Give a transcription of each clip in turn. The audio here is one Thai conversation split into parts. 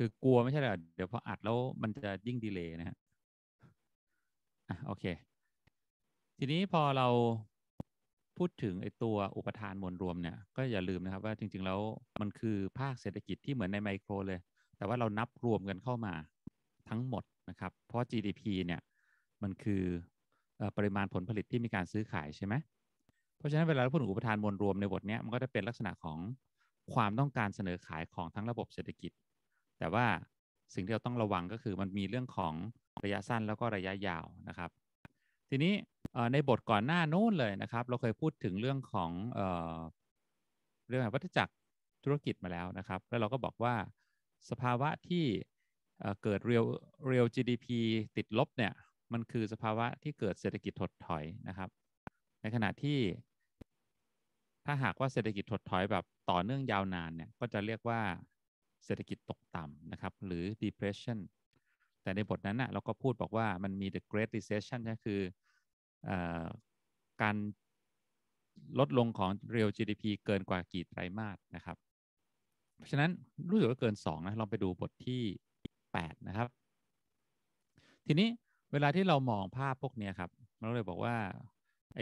คือกลัวไม่ใช่เหรอเดี๋ยวพออัดแล้วมันจะยิ่งดีเลย์นะฮะอ่ะโอเค ทีนี้พอเราพูดถึงไอ้ตัวอุปทานมวลรวมเนี่ย ก็อย่าลืมนะครับว่าจริง ๆ แล้วมันคือภาคเศรษฐกิจที่เหมือนในไมโครเลย แต่ว่าเรานับรวมกันเข้ามาทั้งหมดนะครับ เพราะ GDP เนี่ย มันคือปริมาณผลผลิตที่มีการซื้อขายใช่ไหม เพราะฉะนั้นเวลาเราพูดถึงอุปทานมวลรวมในบทนี้มันก็จะเป็นลักษณะของความต้องการเสนอขายของทั้งระบบเศรษฐกิจแต่ว่าสิ่งที่เราต้องระวังก็คือมันมีเรื่องของระยะสั้นแล้วก็ระยะยาวนะครับ ทีนี้ในบทก่อนหน้านู้นเลยนะครับ เราเคยพูดถึงเรื่องของเอเรื่องวัฏจักรธุรกิจมาแล้วนะครับ แล้วเราก็บอกว่าสภาวะที่เกิดเรียวเรียว GDP ติดลบเนี่ยมันคือสภาวะที่เกิดเศรษฐกิจถดถอยนะครับ ในขณะที่ ถ้าหากว่าเศรษฐกิจถดถอยแบบต่อเนื่องยาวนานเนี่ยก็จะเรียกว่าเศรษฐกิจตกต่ำนะครับหรือ depression แต่ในบทนั้นนะเราก็พูดบอกว่ามันมี the great recession นะคืออการลดลงของ real GDP เกินกว่ากี่ไตรมาสนะครับ เพราะฉะนั้นรู้สึกว่าเกิน2นะลองไปดูบทที่ 8 นะครับ ทีนี้เวลาที่เรามองภาพพวกนี้ครับเราเลยบอกว่าไ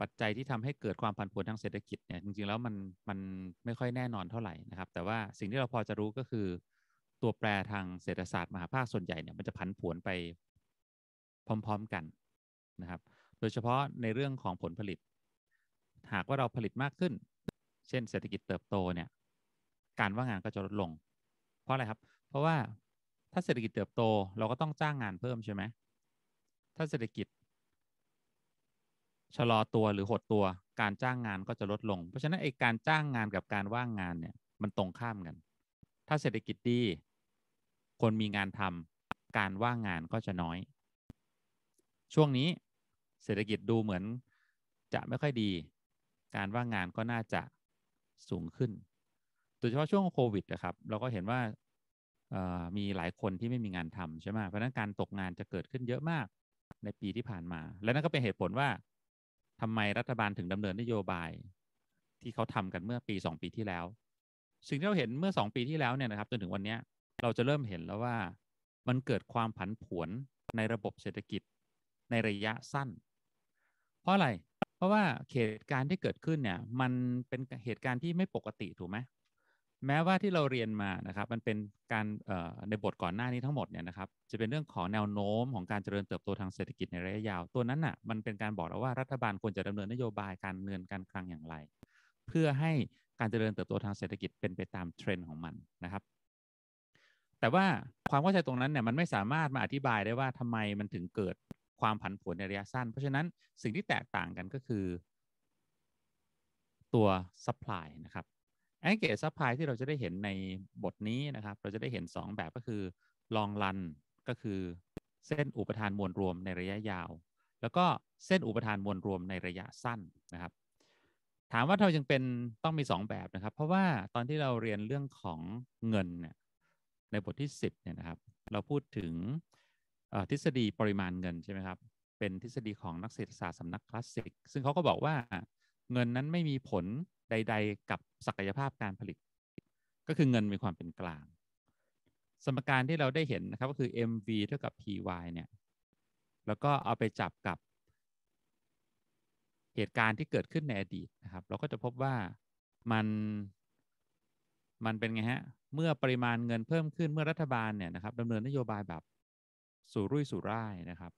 ปัจจัยที่ทำให้เกิดความผันผวนทางเศรษฐกิจเนี่ย จริง ๆ แล้วมัน มันไม่ค่อยแน่นอนเท่าไหร่นะครับ แต่ว่าสิ่งที่เราพอจะรู้ก็คือตัวแปรทางเศรษฐศาสตร์ มหาภาคส่วนใหญ่เนี่ย มันจะผันผวนไปพร้อมๆกันนะครับ โดยเฉพาะในเรื่องของผลผลิต หากว่าเราผลิตมากขึ้น เช่นเศรษฐกิจเติบโตเนี่ยการว่างงานก็จะลดลง เพราะอะไรครับเพราะว่าถ้าเศรษฐกิจเติบโต เราก็ต้องจ้างงานเพิ่มใช่ไหมถ้าเศรษฐกิจชะลอตัวหรือหดตัวการจ้างงานก็จะลดลง เพราะฉะนั้นไอ้การจ้างงานกับการว่างงานเนี่ยมันตรงข้ามกันถ้าเศรษฐกิจดีคนมีงานทำ การว่างงานก็จะน้อย ช่วงนี้เศรษฐกิจดูเหมือน จะไม่ค่อยดีการว่างงานก็น่าจะสูงขึ้นโดยเฉพาะช่วงโควิดนะครับ เราก็เห็นว่ามีหลายคนที่ไม่มีงานทำใช่ไหมเพราะนั้นการตกงานจะเกิดขึ้นเยอะมากในปีที่ผ่านมา และนั่นก็เป็นเหตุผลว่าทำไมรัฐบาลถึงดำเนินนโยบาย ที่เขาทำกันเมื่อปีสองปีที่แล้วสิ่งที่เราเห็นเมื่อสองปีที่แล้วเนี่ยนะครับจนถึงวันนี้เราจะเริ่มเห็นแล้วว่ามันเกิดความผันผวนในระบบเศรษฐกิจในระยะสั้น เพราะอะไร เพราะว่าเหตุการณ์ที่เกิดขึ้นเนี่ยมันเป็นเหตุการณ์ที่ไม่ปกติถูกไหม แม้ว่าที่เราเรียนมานะครับ มันเป็นการในบทก่อนหน้านี้ทั้งหมดเนี่ยนะครับจะเป็นเรื่องของแนวโน้มของการเจริญเติบโตทางเศรษฐกิจในระยะยาวตัวนั้นน่ะมันเป็นการบอกเราว่ารัฐบาลควรจะดำเนินนโยบายการเงินการคลังอย่างไร เพื่อให้การเจริญเติบโตทางเศรษฐกิจเป็นไปตามเทรนด์ของมันนะครับ แต่ว่าความเข้าใจตรงนั้นเนี่ยมันไม่สามารถมาอธิบายได้ว่าทำไมมันถึงเกิดความผันผวนในระยะสั้น เพราะฉะนั้นสิ่งที่แตกต่างกันก็คือ ตัว supply นะครับ aggregate supply ที่เราจะได้เห็นในบทนี้นะครับ เราจะได้เห็น 2 แบบก็คือ long run ก็คือเส้นอุปทานมวลรวมในระยะยาว แล้วก็เส้นอุปทานมวลรวมในระยะสั้นนะครับถามว่าเราจึงเป็นต้องมี 2 แบบนะครับเพราะว่าตอนที่เราเรียนเรื่องของเงินเนี่ยในบทที่ 10เนี่ยนะครับเราพูดถึงทฤษฎีปริมาณเงินใช่ไหมครับเป็นทฤษฎีของนักเศรษฐศาสตร์สำนักคลาสสิก ซึ่งเขาก็บอกว่าเงินนั้นไม่มีผลใดๆ กับศักยภาพการผลิต ก็คือเงินมีความเป็นกลางสมการที่เราได้เห็นนะครับก็คือ mv เท่ากับ py เนี่ย แล้วก็เอาไปจับกับเหตุการณ์ที่เกิดขึ้นในอดีตนะครับ เราก็จะพบว่ามันมันเป็นไงฮะ เมื่อปริมาณเงินเพิ่มขึ้นเมื่อรัฐบาลเนี่ยนะครับดำเนินนโยบายแบบสู่รุ่ยสู่ร่ายนะครับ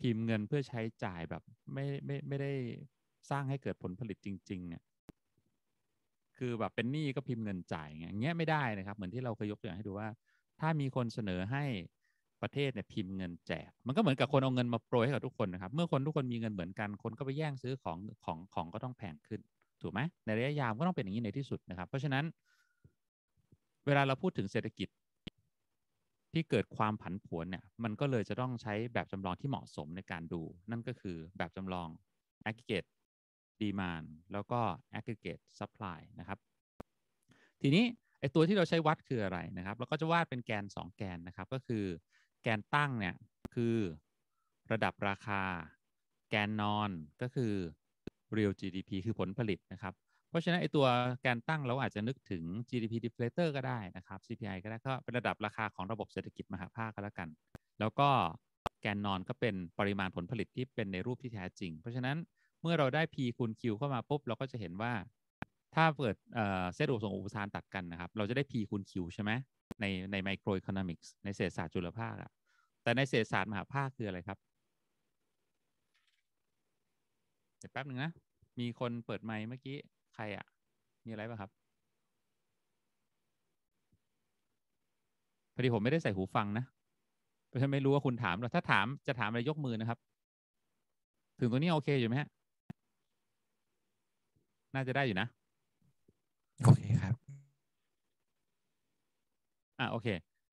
พิมพ์เงินเพื่อใช้จ่ายแบบไม่ไม่ไม่ได้สร้างให้เกิดผลผลิตจริงๆเนี่ยคือแบบเป็นหนี้ก็พิมพ์เงินจ่ายเง่ายเงี้ยไม่ได้นะครับ เหมือนที่เราเคยยกตัวอย่างให้ดูว่าถ้ามีคนเสนอให้ประเทศเนี่ยพิมพ์เงินแจก มันก็เหมือนกับคนเอาเงินมาโปรยให้กับทุกคนนะครับ เมื่อคนทุกคนมีเงินเหมือนกันคนก็ไปแย่งซื้อของของของก็ต้องแพงขึ้นถูกไหม ในระยะยาวก็ต้องเป็นอย่างนี้ในที่สุดนะครับเพราะฉะนั้น เวลาเราพูดถึงเศรษฐกิจ ที่เกิดความผันผวนเนี่ยมันก็เลยจะต้องใช้แบบจำลองที่เหมาะสมในการดู นั่นก็คือแบบจำลอง aggregate demand แล้วก็ aggregate supply นะครับทีนี้ไอตัวที่เราใช้วัดคืออะไรนะครับเราก็จะวาดเป็นแกน 2 แกนนะครับ ก็คือแกนตั้งเนี่ย คือระดับราคา แกนนอนก็คือ real GDP คือผลผลิตนะครับ เพราะฉะนั้นไอตัวแกนตั้งเราอาจจะนึกถึง GDP deflator ก็ได้นะครับ CPI ก็ได้ก็เป็นระดับราคาของระบบเศรษฐกิจมหาภาคก็แล้วกัน แล้วก็แกนนอนก็เป็นปริมาณผลผลิตที่เป็นในรูปที่แท้จริง เพราะฉะนั้นเมื่อเราได้ P คูณ Q เข้ามาปุ๊บเราก็จะเห็นว่าถ้าเปิดเซตอุปสงค์อุปทานตัดกันนะครับ เราจะได้ P คูณ Q ใช่ไหม ในในไมโครอิคโนมิกส์ในเศรษฐศาสตร์จุลภาคอะแต่ในเศรษฐศาสตร์มหาภาคคืออะไรครับ เดี๋ยวแป๊บหนึ่งนะ มีคนเปิดไมค์เมื่อกี้ ใครอะมีอะไรป่ะครับ พอดีผมไม่ได้ใส่หูฟังนะเพราะฉะนั้นไม่รู้ว่าคุณถามเรา ถ้าถามจะถามอะไรยกมือนะครับ ถึงตัวนี้โอเคอยู่ไหมฮะ น่าจะได้อยู่นะโอเคครับ อ่าโอเค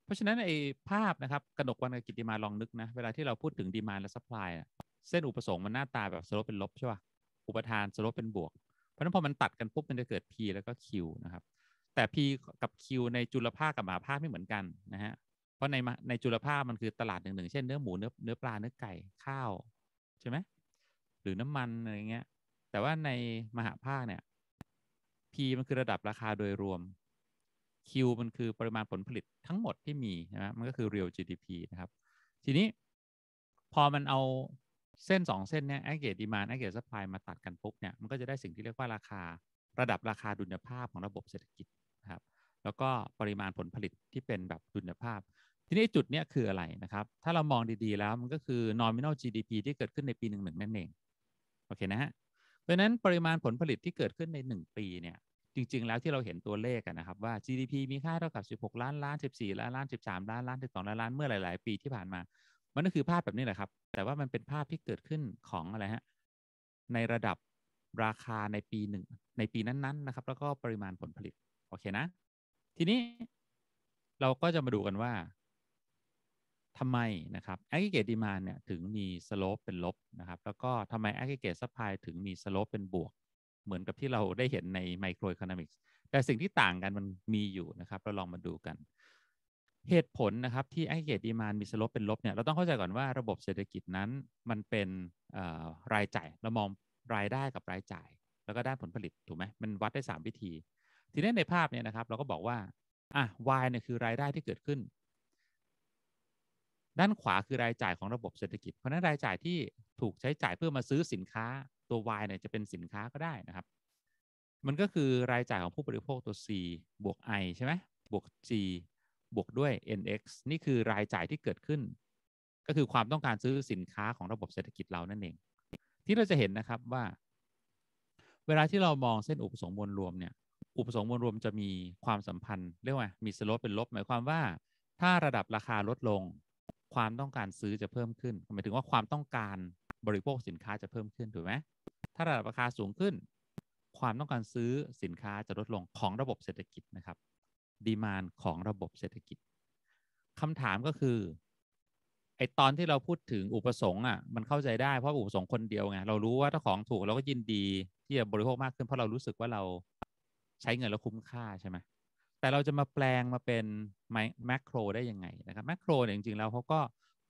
เพราะฉะนั้นไอ้ภาพนะครับกระดกวันกับกิจดีมาลองนึกนะ เวลาที่เราพูดถึงดีมาและสัพพลายเส้นอุปสงค์มันหน้าตาแบบสลบเป็นลบใช่ป่ะอุปทานสลบเป็นบวก เพราะนั้นพอมันตัดกันปุ๊บมันจะเกิด P แล้วก็ Q นะครับ แต่ P กับ Q ในจุลภาคกับมหาภาคไม่เหมือนกันนะฮะเพราะในในจุลภาคมันคือตลาดหนึ่งๆเช่น เนื้อหมูเนื้อเนื้อปลาเนื้อไก่ข้าว ใช่ไหมหรือน้ำมันอะไรเงี้ย แต่ว่าในมหาภาคเนี่ย P มันคือระดับราคาโดยรวม Q มันคือปริมาณผลผลิตทั้งหมดที่มีนะมันก็คือ real GDP นะครับ ทีนี้พอมันเอาเส้น 2 เส้นเนี้ย aggregate demand aggregate supply มาตัดกันปุ๊บเนี่ย มันก็จะได้สิ่งที่เรียกว่าราคาระดับราคาดุลยภาพของระบบเศรษฐกิจนะครับ แล้วก็ปริมาณผลผลิตที่เป็นแบบดุลยภาพ ทีนี้จุดเนี้ยคืออะไรนะครับ ถ้าเรามองดีๆ แล้วมันก็คือ nominal GDP ที่เกิดขึ้นในปีหนึ่งหนึ่งนั่นเองโอเคนะฮะพราะนั้นปริมาณผลผลิตที่เกิดขึ้นใน 1 ปีเนี่ยจริง ๆ แล้วที่เราเห็นตัวเลขนะครับว่า GDP มีค่าเท่ากับ 16ล้านล้าน14ล้านล้าน13ล้านล้าน12ล้านล้าน เมื่อหลายๆปีที่ผ่านมามันก็คือภาพแบบนี้แหละครับ แต่ว่ามันเป็นภาพที่เกิดขึ้นของอะไรฮะในระดับราคาในปีหนึ่ง ในปีนั้นๆนะครับ แล้วก็ปริมาณผลผลิตโอเคนะ ทีนี้เราก็จะมาดูกันว่าทำไมนะครับ aggregate demand เนี่ยถึงมีสโลปเป็นลบนะครับ แล้วก็ทำไม aggregate supply ถึงมีสโลปเป็นบวกเหมือนกับที่เราได้เห็นใน microeconomics แต่สิ่งที่ต่างกันมันมีอยู่นะครับ เราลองมาดูกัน เหตุผลนะครับที่ aggregate demand มีสโลป เป็นลบเนี่ยเราต้องเข้าใจก่อนว่าระบบเศรษฐกิจนั้นมันเป็นรายจ่ายเรามองรายได้กับรายจ่าย แล้วก็ด้านผลผลิตถูกไหมมันวัดได้ 3 วิธี ทีนี้ในภาพเนี่ยนะครับ เราก็บอกว่าอ่ะ Y เนี่ยคือรายได้ที่เกิดขึ้นด้านขวาคือรายจ่ายของระบบเศรษฐกิจ เพราะนั้นรายจ่ายที่ถูกใช้จ่ายเพื่อมาซื้อสินค้าตัว Y เนี่ยจะเป็นสินค้าก็ได้นะครับ มันก็คือรายจ่ายของผู้บริโภคตัว C บวก I ใช่ไหมบวก G บวกด้วย NX นี่คือรายจ่ายที่เกิดขึ้น ก็คือความต้องการซื้อสินค้าของระบบเศรษฐกิจเรานั่นเอง ที่เราจะเห็นนะครับว่า เวลาที่เรามองเส้นอุปสงค์มวลรวมเนี่ย อุปสงค์มวลรวมจะมีความสัมพันธ์เรียกว่ามีสโลปเป็นลบหมายความว่า ถ้าระดับราคาลดลงความต้องการซื้อจะเพิ่มขึ้นหมายถึงว่าความต้องการบริโภคสินค้าจะเพิ่มขึ้นถูกไหมถ้าระดับราคาสูงขึ้น ความต้องการซื้อสินค้าจะลดลงของระบบเศรษฐกิจนะครับดีมานของระบบเศรษฐกิจคำถามก็คือไอตอนที่เราพูดถึงอุปสงค์อ่ะมันเข้าใจได้เพราะอุปสงค์คนเดียวไงเรารู้ว่าถ้าของถูกเราก็ยินดีที่จะบริโภคมากขึ้นเพราะเรารู้สึกว่าเราใช้เงินแล้วคุ้มค่าใช่ไหมแต่เราจะมาแปลงมาเป็นแมกโครได้ยังไงนะครับแมกโครเนี่ยจริงๆ แล้วเขาก็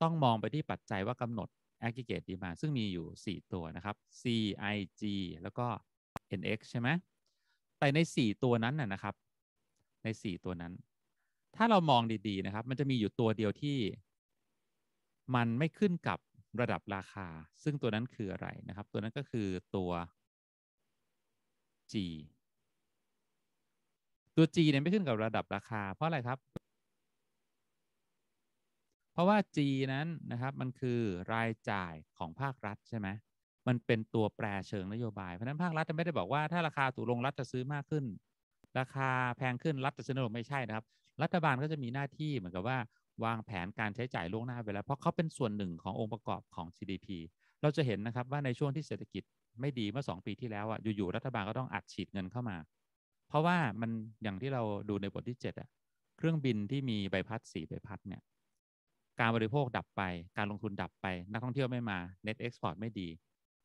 ต้องมองไปที่ปัจจัยว่ากำหนดแอค r ิเกตดีมาซึ่งมีอยู่ 4 ตัวนะครับ CIG แล้วก็ NX ใช่ไหม แต่ใน 4 ตัวนั้นนะครับ ใน 4 ตัวนั้น ถ้าเรามองดีๆนะครับ มันจะมีอยู่ตัวเดียวที่ มันไม่ขึ้นกับระดับราคา ซึ่งตัวนั้นคืออะไรนะครับ ตัวนั้นก็คือตัว G ตัว G เนี่ยไม่ขึ้นกับระดับราคาเพราะอะไรครับ เพราะว่า G นั้นนะครับมันคือรายจ่ายของภาครัฐใช่ไหมมันเป็นตัวแปรเชิงนโยบาย เพราะนั้นภาครัฐจะไม่ได้บอกว่าถ้าราคาถูกลงรัฐจะซื้อมากขึ้น ราคาแพงขึ้นรัฐจะซื้อไม่ใช่นะครับ รัฐบาลก็จะมีหน้าที่เหมือนกับว่าวางแผนการใช้จ่ายล่วงหน้าไปแล้วเพราะเขาเป็นส่วนหนึ่งขององค์ประกอบของ GDP เราจะเห็นนะครับว่าในช่วงที่เศรษฐกิจไม่ดีเมื่อ2ปีที่แล้วอ่ะอยู่ๆรัฐบาลก็ต้องอัดฉีดเงินเข้ามาเพราะว่ามันอย่างที่เราดูในบทที่เจ็ดอะเครื่องบินที่มีใบพัดสี่ใบพัดเนี่ย การบริโภคดับไปการลงทุนดับไปนักท่องเที่ยวไม่มา net export ไม่ดี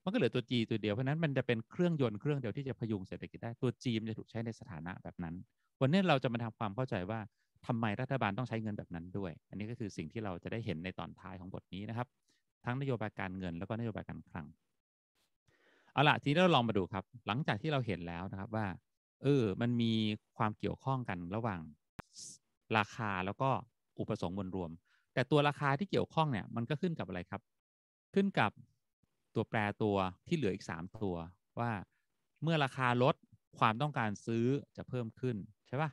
มันก็เหลือตัว G ตัวเดียว เพราะนั้นมันจะเป็นเครื่องยนต์เครื่องเดียวที่จะพยุงเศรษฐกิจได้ ตัว G มันจะถูกใช้ในสถานะแบบนั้น วันนี้เราจะมาทำความเข้าใจว่าทำไมรัฐบาลต้องใช้เงินแบบนั้นด้วย อันนี้ก็คือสิ่งที่เราจะได้เห็นในตอนท้ายของบทนี้นะครับ ทั้งนโยบายการเงินแล้วก็นโยบายการคลังเอาละทีนี้เราลองมาดูครับ หลังจากที่เราเห็นแล้วนะครับว่าเออ มันมีความเกี่ยวข้องกันระหว่าง ราคาแล้วก็อุปสงค์มวลรวม แต่ตัวราคาที่เกี่ยวข้องเนี่ยมันก็ขึ้นกับอะไรครับ ขึ้นกับตัวแปรตัวที่เหลืออีก3 ตัว ว่าเมื่อราคาลดความต้องการซื้อจะเพิ่มขึ้น ใช่ปะ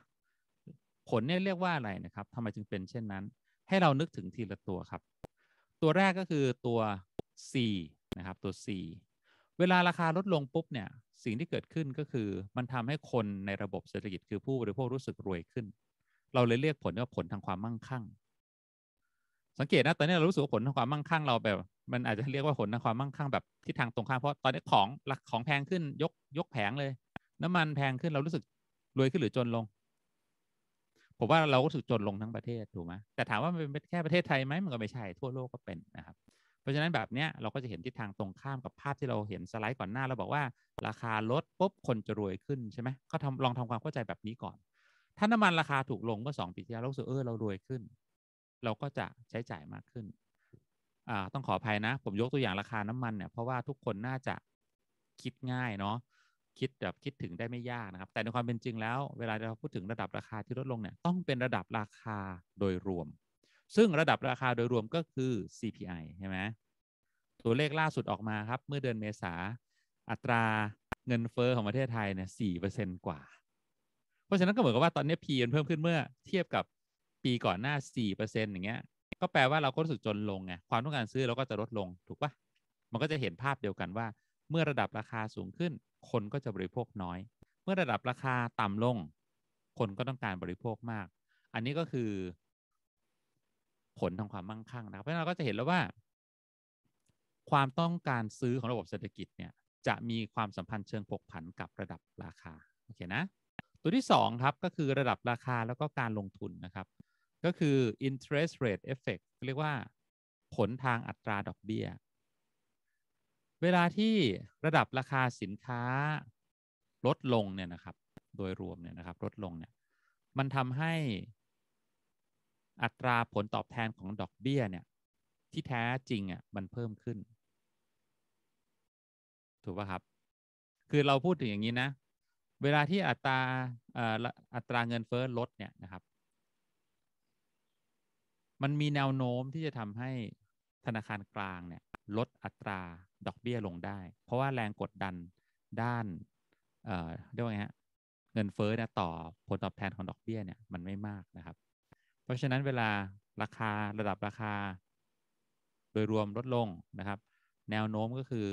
ผลเนี่ยเรียกว่าอะไรนะครับทำไมจึงเป็นเช่นนั้น ให้เรานึกถึงทีละตัวครับ ตัวแรกก็คือตัว C นะครับตัว C เวลาราคาลดลงปุ๊บเนี่ยสิ่งที่เกิดขึ้นก็คือมันทำให้คนในระบบเศรษฐกิจคือผู้บริโภครู้สึกรวยขึ้น เราเลยเรียกผลว่าผลทางความมั่งคั่ง สังเกตนะตอนนี้เรารู้สึกว่าผลทางความมั่งคั่งเราแบบ มันอาจจะเรียกว่าผลทางความมั่งคั่ง แบบที่ทางตรงข้ามเพราะตอนนี้ของหลักของแพงขึ้นยกยกแผงเลย น้ำมันแพงขึ้นเรารู้สึกรวยขึ้นหรือจนลงผมว่าเราก็สึกจนลงทั้งประเทศถูกไหมแต่ถามว่ามันเป็นแค่ประเทศไทยไหมมันก็ไม่ใช่ทั่วโลกก็เป็นนะครับเพราะฉะนั้นแบบเนี้ยเราก็จะเห็นทิศทางตรงข้ามกับภาพที่เราเห็นสไลด์ก่อนหน้าเราบอกว่า ราคาลดปุ๊บคนจะรวยขึ้นใช่ไหมก็ทำลองทำความเข้าใจแบบนี้ก่อน ถ้าน้ำมันราคาถูกลงเมื่อสองปีที่แล้วเราสึกเออเรารวยขึ้น เราก็จะใช้จ่ายมากขึ้นอ่าต้องขออภัยนะ ผมยกตัวอย่างราคาน้ำมันเนี่ย เพราะว่าทุกคนน่าจะคิดง่ายเนาะคิดแบบคิดถึงได้ไม่ยากนะครับ แต่ในความเป็นจริงแล้ว เวลาเราพูดถึงระดับราคาที่ลดลงเนี่ย ต้องเป็นระดับราคาโดยรวมซึ่งระดับราคาโดยรวมก็คือ CPI ใช่ไหมตัวเลขล่าสุดออกมาครับ เมื่อเดือนเมษา อัตราเงินเฟอ้อของประเทศไทยเนี่ยสี่เปอร์เซนกว่า เพราะฉะนั้นก็เหมือนกับว่าตอนนี้ P มันเพิ่มขึ้นเมื่อเทียบกับปีก่อนหน้าสี่เปอร์เซนอย่างเงี้ย ก็แปลว่าเราก็รู้สึกจนลงไงความต้องการซื้อเราก็จะลดลง ถูกปะมันก็จะเห็นภาพเดียวกันว่า เมื่อระดับราคาสูงขึ้น คนก็จะบริโภคน้อย เมื่อระดับราคาต่ำลงคนก็ต้องการบริโภคมาก อันนี้ก็คือผลทางความมั่งคั่งนะครับ เพราะเราก็จะเห็นแล้วว่า ความต้องการซื้อของระบบเศรษฐกิจเนี่ย จะมีความสัมพันธ์เชิงผกผันกับระดับราคา โอเคนะ ตัวที่2ครับก็คือระดับราคาแล้วก็การลงทุนนะครับ ก็คือ interest rate effect เรียกว่าผลทางอัตราดอกเบี้ย เวลาที่ระดับราคาสินค้า ลดลงเนี่ยนะครับโดยรวมเนี่ยนะครับลดลงเนี่ยมันทำให้อัตราผลตอบแทนของดอกเบี้ยเนี่ยที่แท้จริงอ่ะมันเพิ่มขึ้น ถูกป่ะครับ คือเราพูดถึงอย่างนี้นะ เวลาที่อัตราอัตราเงินเฟ้อลดเนี่ยนะครับ มันมีแนวโน้มที่จะทำให้ธนาคารกลางเนี่ย ลดอัตราดอกเบี้ยลงได้ เพราะว่าแรงกดดันด้านเอ่อเรียกว่าไงฮะเงินเฟ้อเนี่ยต่อผลตอบแทนของดอกเบี้ยเนี่ยมันไม่มากนะครับเพราะฉะนั้นเวลาราคาระดับราคา โดยรวมลดลงนะครับ แนวโน้มก็คือ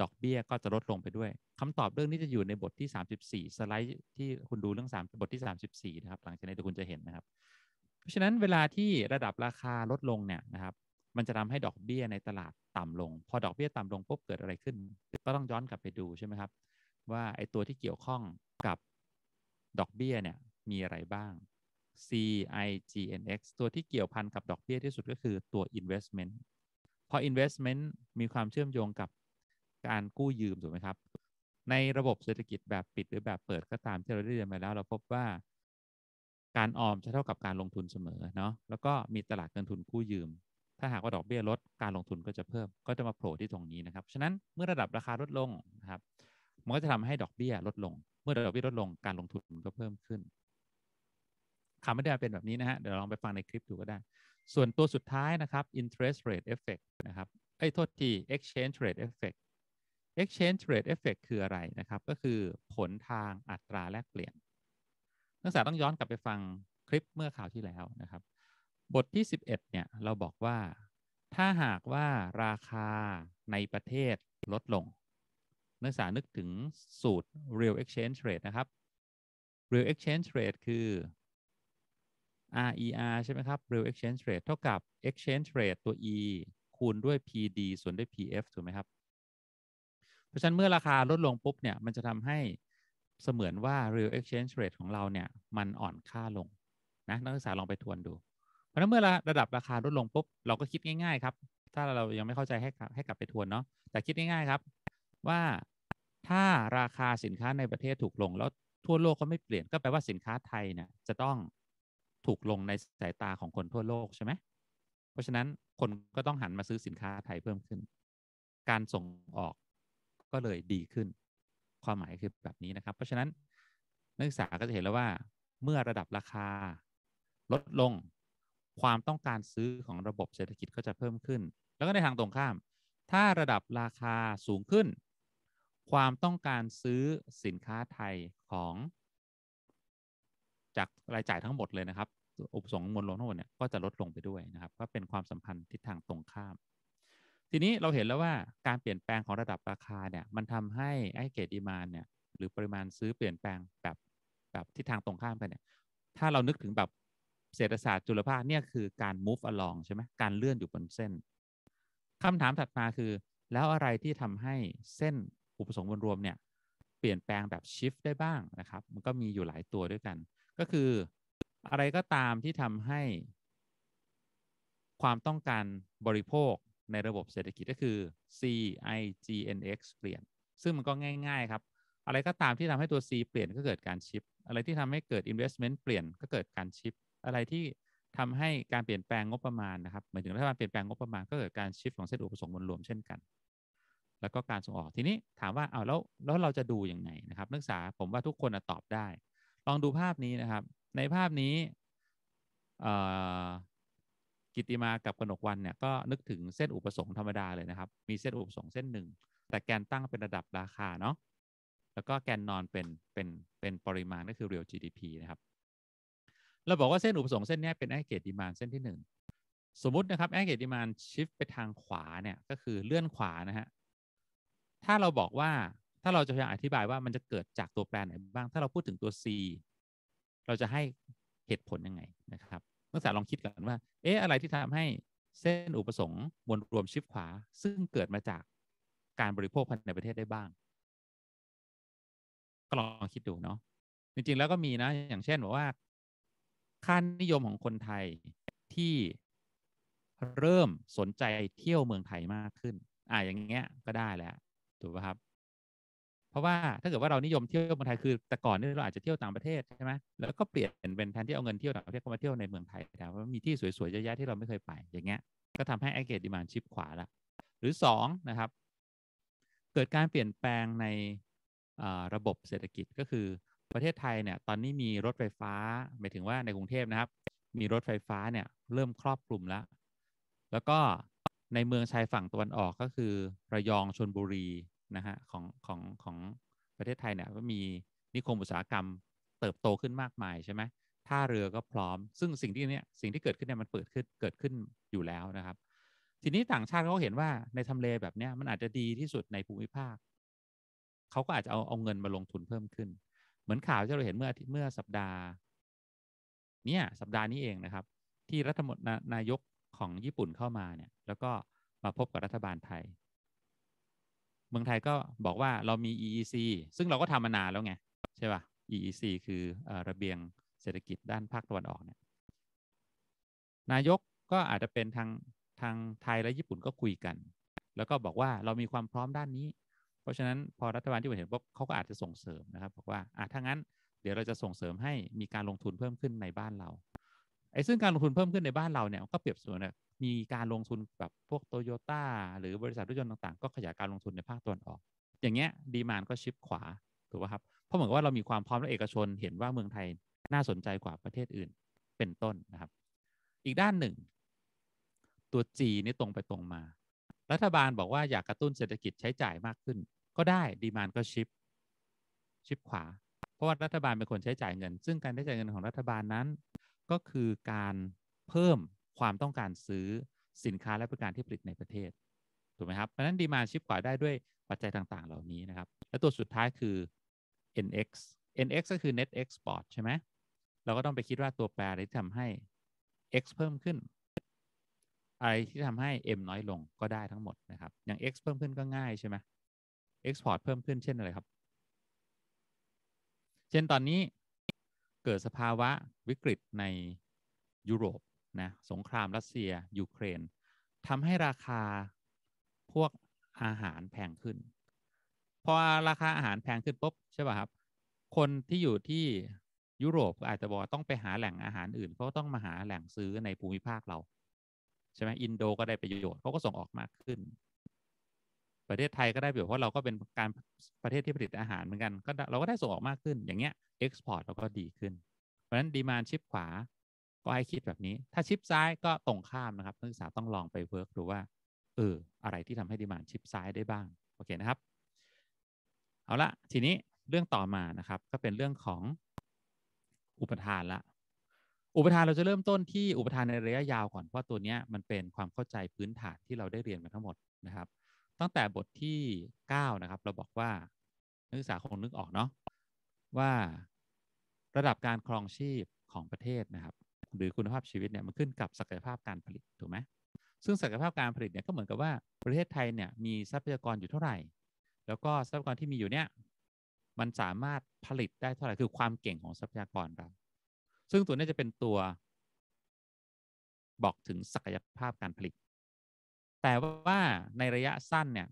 ดอกเบี้ยก็จะลดลงไปด้วย คำตอบเรื่องนี้จะอยู่ในบทที่ 34 สไลด์ที่คุณดูเรื่อง3บทที่ 34 นะครับ หลังจากนี้คุณจะเห็นนะครับ เพราะฉะนั้นเวลาที่ระดับราคาลดลงเนี่ยนะครับ มันจะทำให้ดอกเบี้ยในตลาดต่ำลง พอดอกเบี้ยต่ำลงปุ๊บเกิดอะไรขึ้นก็ต้องย้อนกลับไปดูใช่ไหมครับว่าไอ้ตัวที่เกี่ยวข้องกับดอกเบี้ยเนี่ยมีอะไรบ้าง CIGNX ตัวที่เกี่ยวพันกับดอกเบี้ยที่สุดก็คือตัว investment พอ investment มีความเชื่อมโยงกับการกู้ยืมถูกไหมครับ ในระบบเศรษฐกิจแบบปิด หรือแบบเปิดก็ตามที่เราได้เรียนมาแล้วเราพบว่า การออมจะเท่ากับการลงทุนเสมอเนาะ แล้วก็มีตลาดเงินทุนกู้ยืม ถ้าหากว่าดอกเบี้ยลด การลงทุนก็จะเพิ่ม ก็จะมาโผล่ที่ตรงนี้นะครับ ฉะนั้นเมื่อระดับราคาลดลงนะครับ มันก็จะทำให้ดอกเบี้ยลดลง เมื่อดอกเบี้ยลดลง การลงทุนก็เพิ่มขึ้นคำไม่ได้เป็นแบบนี้นะฮะ เดี๋ยวลองไปฟังในคลิปดูก็ได้ ส่วนตัวสุดท้ายนะครับ interest rate effect นะครับไอ้โทษที exchange rate effect exchange rate effect คืออะไรนะครับ ก็คือผลทางอัตราแลกเปลี่ยน นักศึกษาต้องย้อนกลับไปฟังคลิปเมื่อข่าวที่แล้วนะครับ บทที่ 11 เนี่ย เราบอกว่า ถ้าหากว่าราคาในประเทศลดลง นักศึกษานึกถึงสูตร real exchange rate นะครับ real exchange rate คือ RER ใช่ไหมครับ Real Exchange Rate เท่ากับ Exchange Rate ตัว E คูณด้วย PD ส่วนด้วย PF ถูกไหมครับ เพราะฉะนั้นเมื่อราคาลดลงปุ๊บเนี่ย มันจะทำให้เสมือนว่า Real Exchange Rate ของเราเนี่ย มันอ่อนค่าลงนะนักศึกษาลองไปทวนดู เพราะนั้นเมื่อระดับราคาลดลงปุ๊บ เราก็คิดง่ายๆครับ ถ้าเรายังไม่เข้าใจให้ให้กลับไปทวนเนาะแต่คิดง่ายๆครับ ว่าถ้าราคาสินค้าในประเทศถูกลง แล้วทั่วโลกก็ไม่เปลี่ยนก็แปลว่าสินค้าไทยเนี่ยจะต้องถูกลงในสายตาของคนทั่วโลกใช่ไหม เพราะฉะนั้นคนก็ต้องหันมาซื้อสินค้าไทยเพิ่มขึ้น การส่งออกก็เลยดีขึ้น ความหมายคือแบบนี้นะครับ เพราะฉะนั้นนักศึกษาก็จะเห็นแล้วว่าเมื่อระดับราคาลดลงความต้องการซื้อของระบบเศรษฐกิจก็จะเพิ่มขึ้น แล้วก็ในทางตรงข้าม ถ้าระดับราคาสูงขึ้น ความต้องการซื้อสินค้าไทยของ จากรายจ่ายทั้งหมดเลยนะครับอุปสงค์มวลรวมทั้งหมดเนี่ยก็จะลดลงไปด้วยนะครับ ก็เป็นความสัมพันธ์ทิศทางตรงข้าม ทีนี้เราเห็นแล้วว่าการเปลี่ยนแปลงของระดับราคาเนี่ยมันทำให้ไอเกตดีมานเนี่ยหรือปริมาณซื้อเปลี่ยนแปลงแบบแบบทิศทางตรงข้ามกันเนี่ยถ้าเรานึกถึงแบบเศรษฐศาสตร์จุลภาคเนี่ยคือการ move along ใช่ไหมการเลื่อนอยู่บนเส้นคำถามถัดมาคือแล้วอะไรที่ทำให้เส้นอุปสงค์มวลรวมเนี่ยเปลี่ยนแปลงแบบ shift ได้บ้างนะครับ มันก็มีอยู่หลายตัวด้วยกัน ก็คืออะไรก็ตามที่ทำให้ความต้องการบริโภคในระบบเศรษฐกิจก็คือ CIGNX เปลี่ยน ซึ่งมันก็ง่ายๆครับ อะไรก็ตามที่ทำให้ตัว C เปลี่ยนก็เกิดการชิป อะไรที่ทำให้เกิด investment เปลี่ยนก็เกิดการชิป อะไรที่ทำให้การเปลี่ยนแปลงงบประมาณนะครับหมายถึงรัฐบาลเปลี่ยนแปลงงบประมาณก็เกิดการชิปของเส้นอุปสงค์มวลรวมเช่นกัน แล้วก็การส่งออก ทีนี้ถามว่าเอาแล้วแล้วเราจะดูยังไงนะครับ นักศึกษาผมว่าทุกคนตอบได้ ลองดูภาพนี้นะครับในภาพนี้กิติมากับกนกวันเนี่ยก็นึกถึงเส้นอุปสงค์ธรรมดาเลยนะครับ มีเส้นอุปสงค์เส้นหนึ่งแต่แกนตั้งเป็นระดับราคาเนาะแล้วก็แกนนอนเป็นเป็นเป็นปริมาณก็คือ real GDP นะครับเราบอกว่าเส้นอุปสงค์เส้นนี้เป็นแอคเก g ด t มานเส้นที่ 1 สมมตินะครับแอคเก g ด t มานช a n ไปทางขวาเนี่ยก็คือเลื่อนขวานะฮะถ้าเราบอกว่าถ้าเราจะพยายามอธิบายว่ามันจะเกิดจากตัวแปรไหนบ้างถ้าเราพูดถึงตัว C เราจะให้เหตุผลยังไงนะครับนักศึกษาลองคิดกันว่า เอ๊ะอะไรที่ทำให้เส้นอุปสงค์มวลรวมชิดขวา ซึ่งเกิดมาจากการบริโภคภายในประเทศได้บ้าง ก็ลองคิดดูเนาะจริงๆ แล้วก็มีนะอย่างเช่นบอกว่าค่านิยมของคนไทยที่เริ่มสนใจเที่ยวเมืองไทยมากขึ้น อ่าอย่างเงี้ยก็ได้แล้ว ถูกไหมครับราะว่าถ้าเกิดว่าเรานิยมเที่ยวเมืองไทยคือแต่ก่อนนี่เราอาจจะเที่ยวต่างประเทศใช่ไหมแล้วก็เปลี่ยนเป็นแทนที่เอาเงินเที่ยวต่างประเทศก็มาเที่ยวในเมืองไทยแต่ว่ามีที่สวยๆเยอะแยะที่เราไม่เคยไปอย่างเงี้ยก็ทำให้แอเกตดีมานชิปขวา ละ หรือ2นะครับ เกิดการเปลี่ยนแปลงในระบบเศรษฐกิจก็คือ ประเทศไทยเนี่ยตอนนี้มีรถไฟฟ้าหมายถึงว่าในกรุงเทพนะครับมีรถไฟฟ้าเนี่ยเริ่มครอบคลุมแล้ว แล้วก็ในเมืองชายฝั่งตะวันออกก็คือระยองชนบุรีนะฮะของของของประเทศไทยเนี่ยก็มีนิคมอุตสาหกรรมเติบโตขึ้นมากมายใช่ไหมท่าเรือก็พร้อม ซึ่งสิ่งที่เนี้ยสิ่งที่เกิดขึ้นเนี่ยมันเปิดขึ้นเกิดขึ้นอยู่แล้วนะครับ ทีนี้ต่างชาติเขาเห็นว่าในทำเลแบบเนี้ยมันอาจจะดีที่สุดในภูมิภาคเขาก็อาจจะเอาเอาเงินมาลงทุนเพิ่มขึ้น เหมือนข่าวที่เราเห็นเมื่อเมื่อสัปดาห์เนี่ยสัปดาห์นี้เองนะครับที่รัฐมนตรีนายกของญี่ปุ่นเข้ามาเนี่ยแล้วก็มาพบกับรัฐบาลไทยเมืองไทยก็บอกว่าเรามี EEC ซึ่งเราก็ทำมานานแล้วไง ใช่ป่ะ EEC คือระเบียงเศรษฐกิจด้านภาคตะวันออกเนี่ยนายกก็อาจจะเป็นทางทางไทยและญี่ปุ่นก็คุยกัน แล้วก็บอกว่าเรามีความพร้อมด้านนี้ เพราะฉะนั้นพอรัฐบาลที่เห็นปุ๊บเขาก็อาจจะส่งเสริมนะครับ บอกว่าอ่ะถ้างั้นเดี๋ยวเราจะส่งเสริมให้มีการลงทุนเพิ่มขึ้นในบ้านเราไอ้ซึ่งการลงทุนเพิ่มขึ้นในบ้านเราเนี่ยก็เปรียบเสมือนมีการลงทุนแบบพวกโตโยต้า หรือบริษัทรถยนต์ต่างๆ ก็ขยายการลงทุนในภาคตะวันออก อย่างเงี้ยดีมานก็ชิปขวา ถูกป่ะครับ เพราะเหมือนว่าเรามีความพร้อมและเอกชนเห็นว่าเมืองไทยน่าสนใจกว่าประเทศอื่นเป็นต้นนะครับ อีกด้านหนึ่ง ตัวจีนี่ตรงไปตรงมา รัฐบาลบอกว่าอยากกระตุ้นเศรษฐกิจใช้จ่ายมากขึ้น ก็ได้ดีมานก็ชิปชิปขวาเพราะว่ารัฐบาลเป็นคนใช้จ่ายเงิน ซึ่งการใช้จ่ายเงินของรัฐบาลนั้น ก็คือการเพิ่มความต้องการซื้อสินค้าและบริการที่ผลิตในประเทศ ถูกไหมครับเพราะนั้นดีมาชิปกวาได้ด้วยปัจจัยต่างๆ เหล่านี้นะครับ และตัวสุดท้ายคือ nx nx ก็คือ net export ใช่ไหม เราก็ต้องไปคิดว่าตัวแปรที่ทำให้ x เพิ่มขึ้น อะไรที่ทำให้ m น้อยลงก็ได้ทั้งหมดนะครับ อย่าง x เพิ่มขึ้นก็ง่ายใช่ไหม export เพิ่มขึ้นเช่นอะไรครับ เช่นตอนนี้เกิดสภาวะวิกฤตในยุโรปนะสงครามรัสเซีย ยูเครนทำให้ราคาพวกอาหารแพงขึ้น พอราคาอาหารแพงขึ้นปุ๊บใช่ป่ะครับคนที่อยู่ที่ยุโรปอาจจะบอกต้องไปหาแหล่งอาหารอื่นเขาต้องมาหาแหล่งซื้อในภูมิภาคเราใช่ไหมอินโดก็ได้ประโยชน์เขาก็ส่งออกมากขึ้น ประเทศไทยก็ได้ประโยชน์เพราะเราก็เป็นการประเทศที่ผลิตอาหารเหมือนกันก็เราก็ได้ส่งออกมากขึ้นอย่างเงี้ยเอ็กซ์พอร์ตเราก็ดีขึ้น เพราะฉะนั้นดีมานชิปขวาก็ให้คิดแบบนี้ ถ้าชิปซ้ายก็ตรงข้ามนะครับ นักศึกษาต้องลองไปเวิร์กดูว่าเอออะไรที่ทำให้ดีมานชิปซ้ายได้บ้างโอเคนะครับเอาละทีนี้เรื่องต่อมานะครับ ก็เป็นเรื่องของอุปทานละ อุปทานเราจะเริ่มต้นที่อุปทานในระยะยาว ก่อนเพราะตัวนี้มันเป็นความเข้าใจพื้นฐานที่เราได้เรียนมาทั้งหมดนะครับ ตั้งแต่บทที่9นะครับเราบอกว่านักศึกษาคงนึกออกเนาะว่า ระดับการครองชีพของประเทศนะครับหรือคุณภาพชีวิตเนี่ยมันขึ้นกับศักยภาพการผลิตถูกไหม ซึ่งศักยภาพการผลิตเนี่ยก็เหมือนกับว่าประเทศไทยเนี่ยมีทรัพยากรอยู่เท่าไหร่ แล้วก็ทรัพยากรที่มีอยู่เนี่ยมันสามารถผลิตได้เท่าไหร่ คือความเก่งของทรัพยากรเรา ซึ่งตัวนี้จะเป็นตัวบอกถึงศักยภาพการผลิต แต่ว่าในระยะสั้นเนี่ย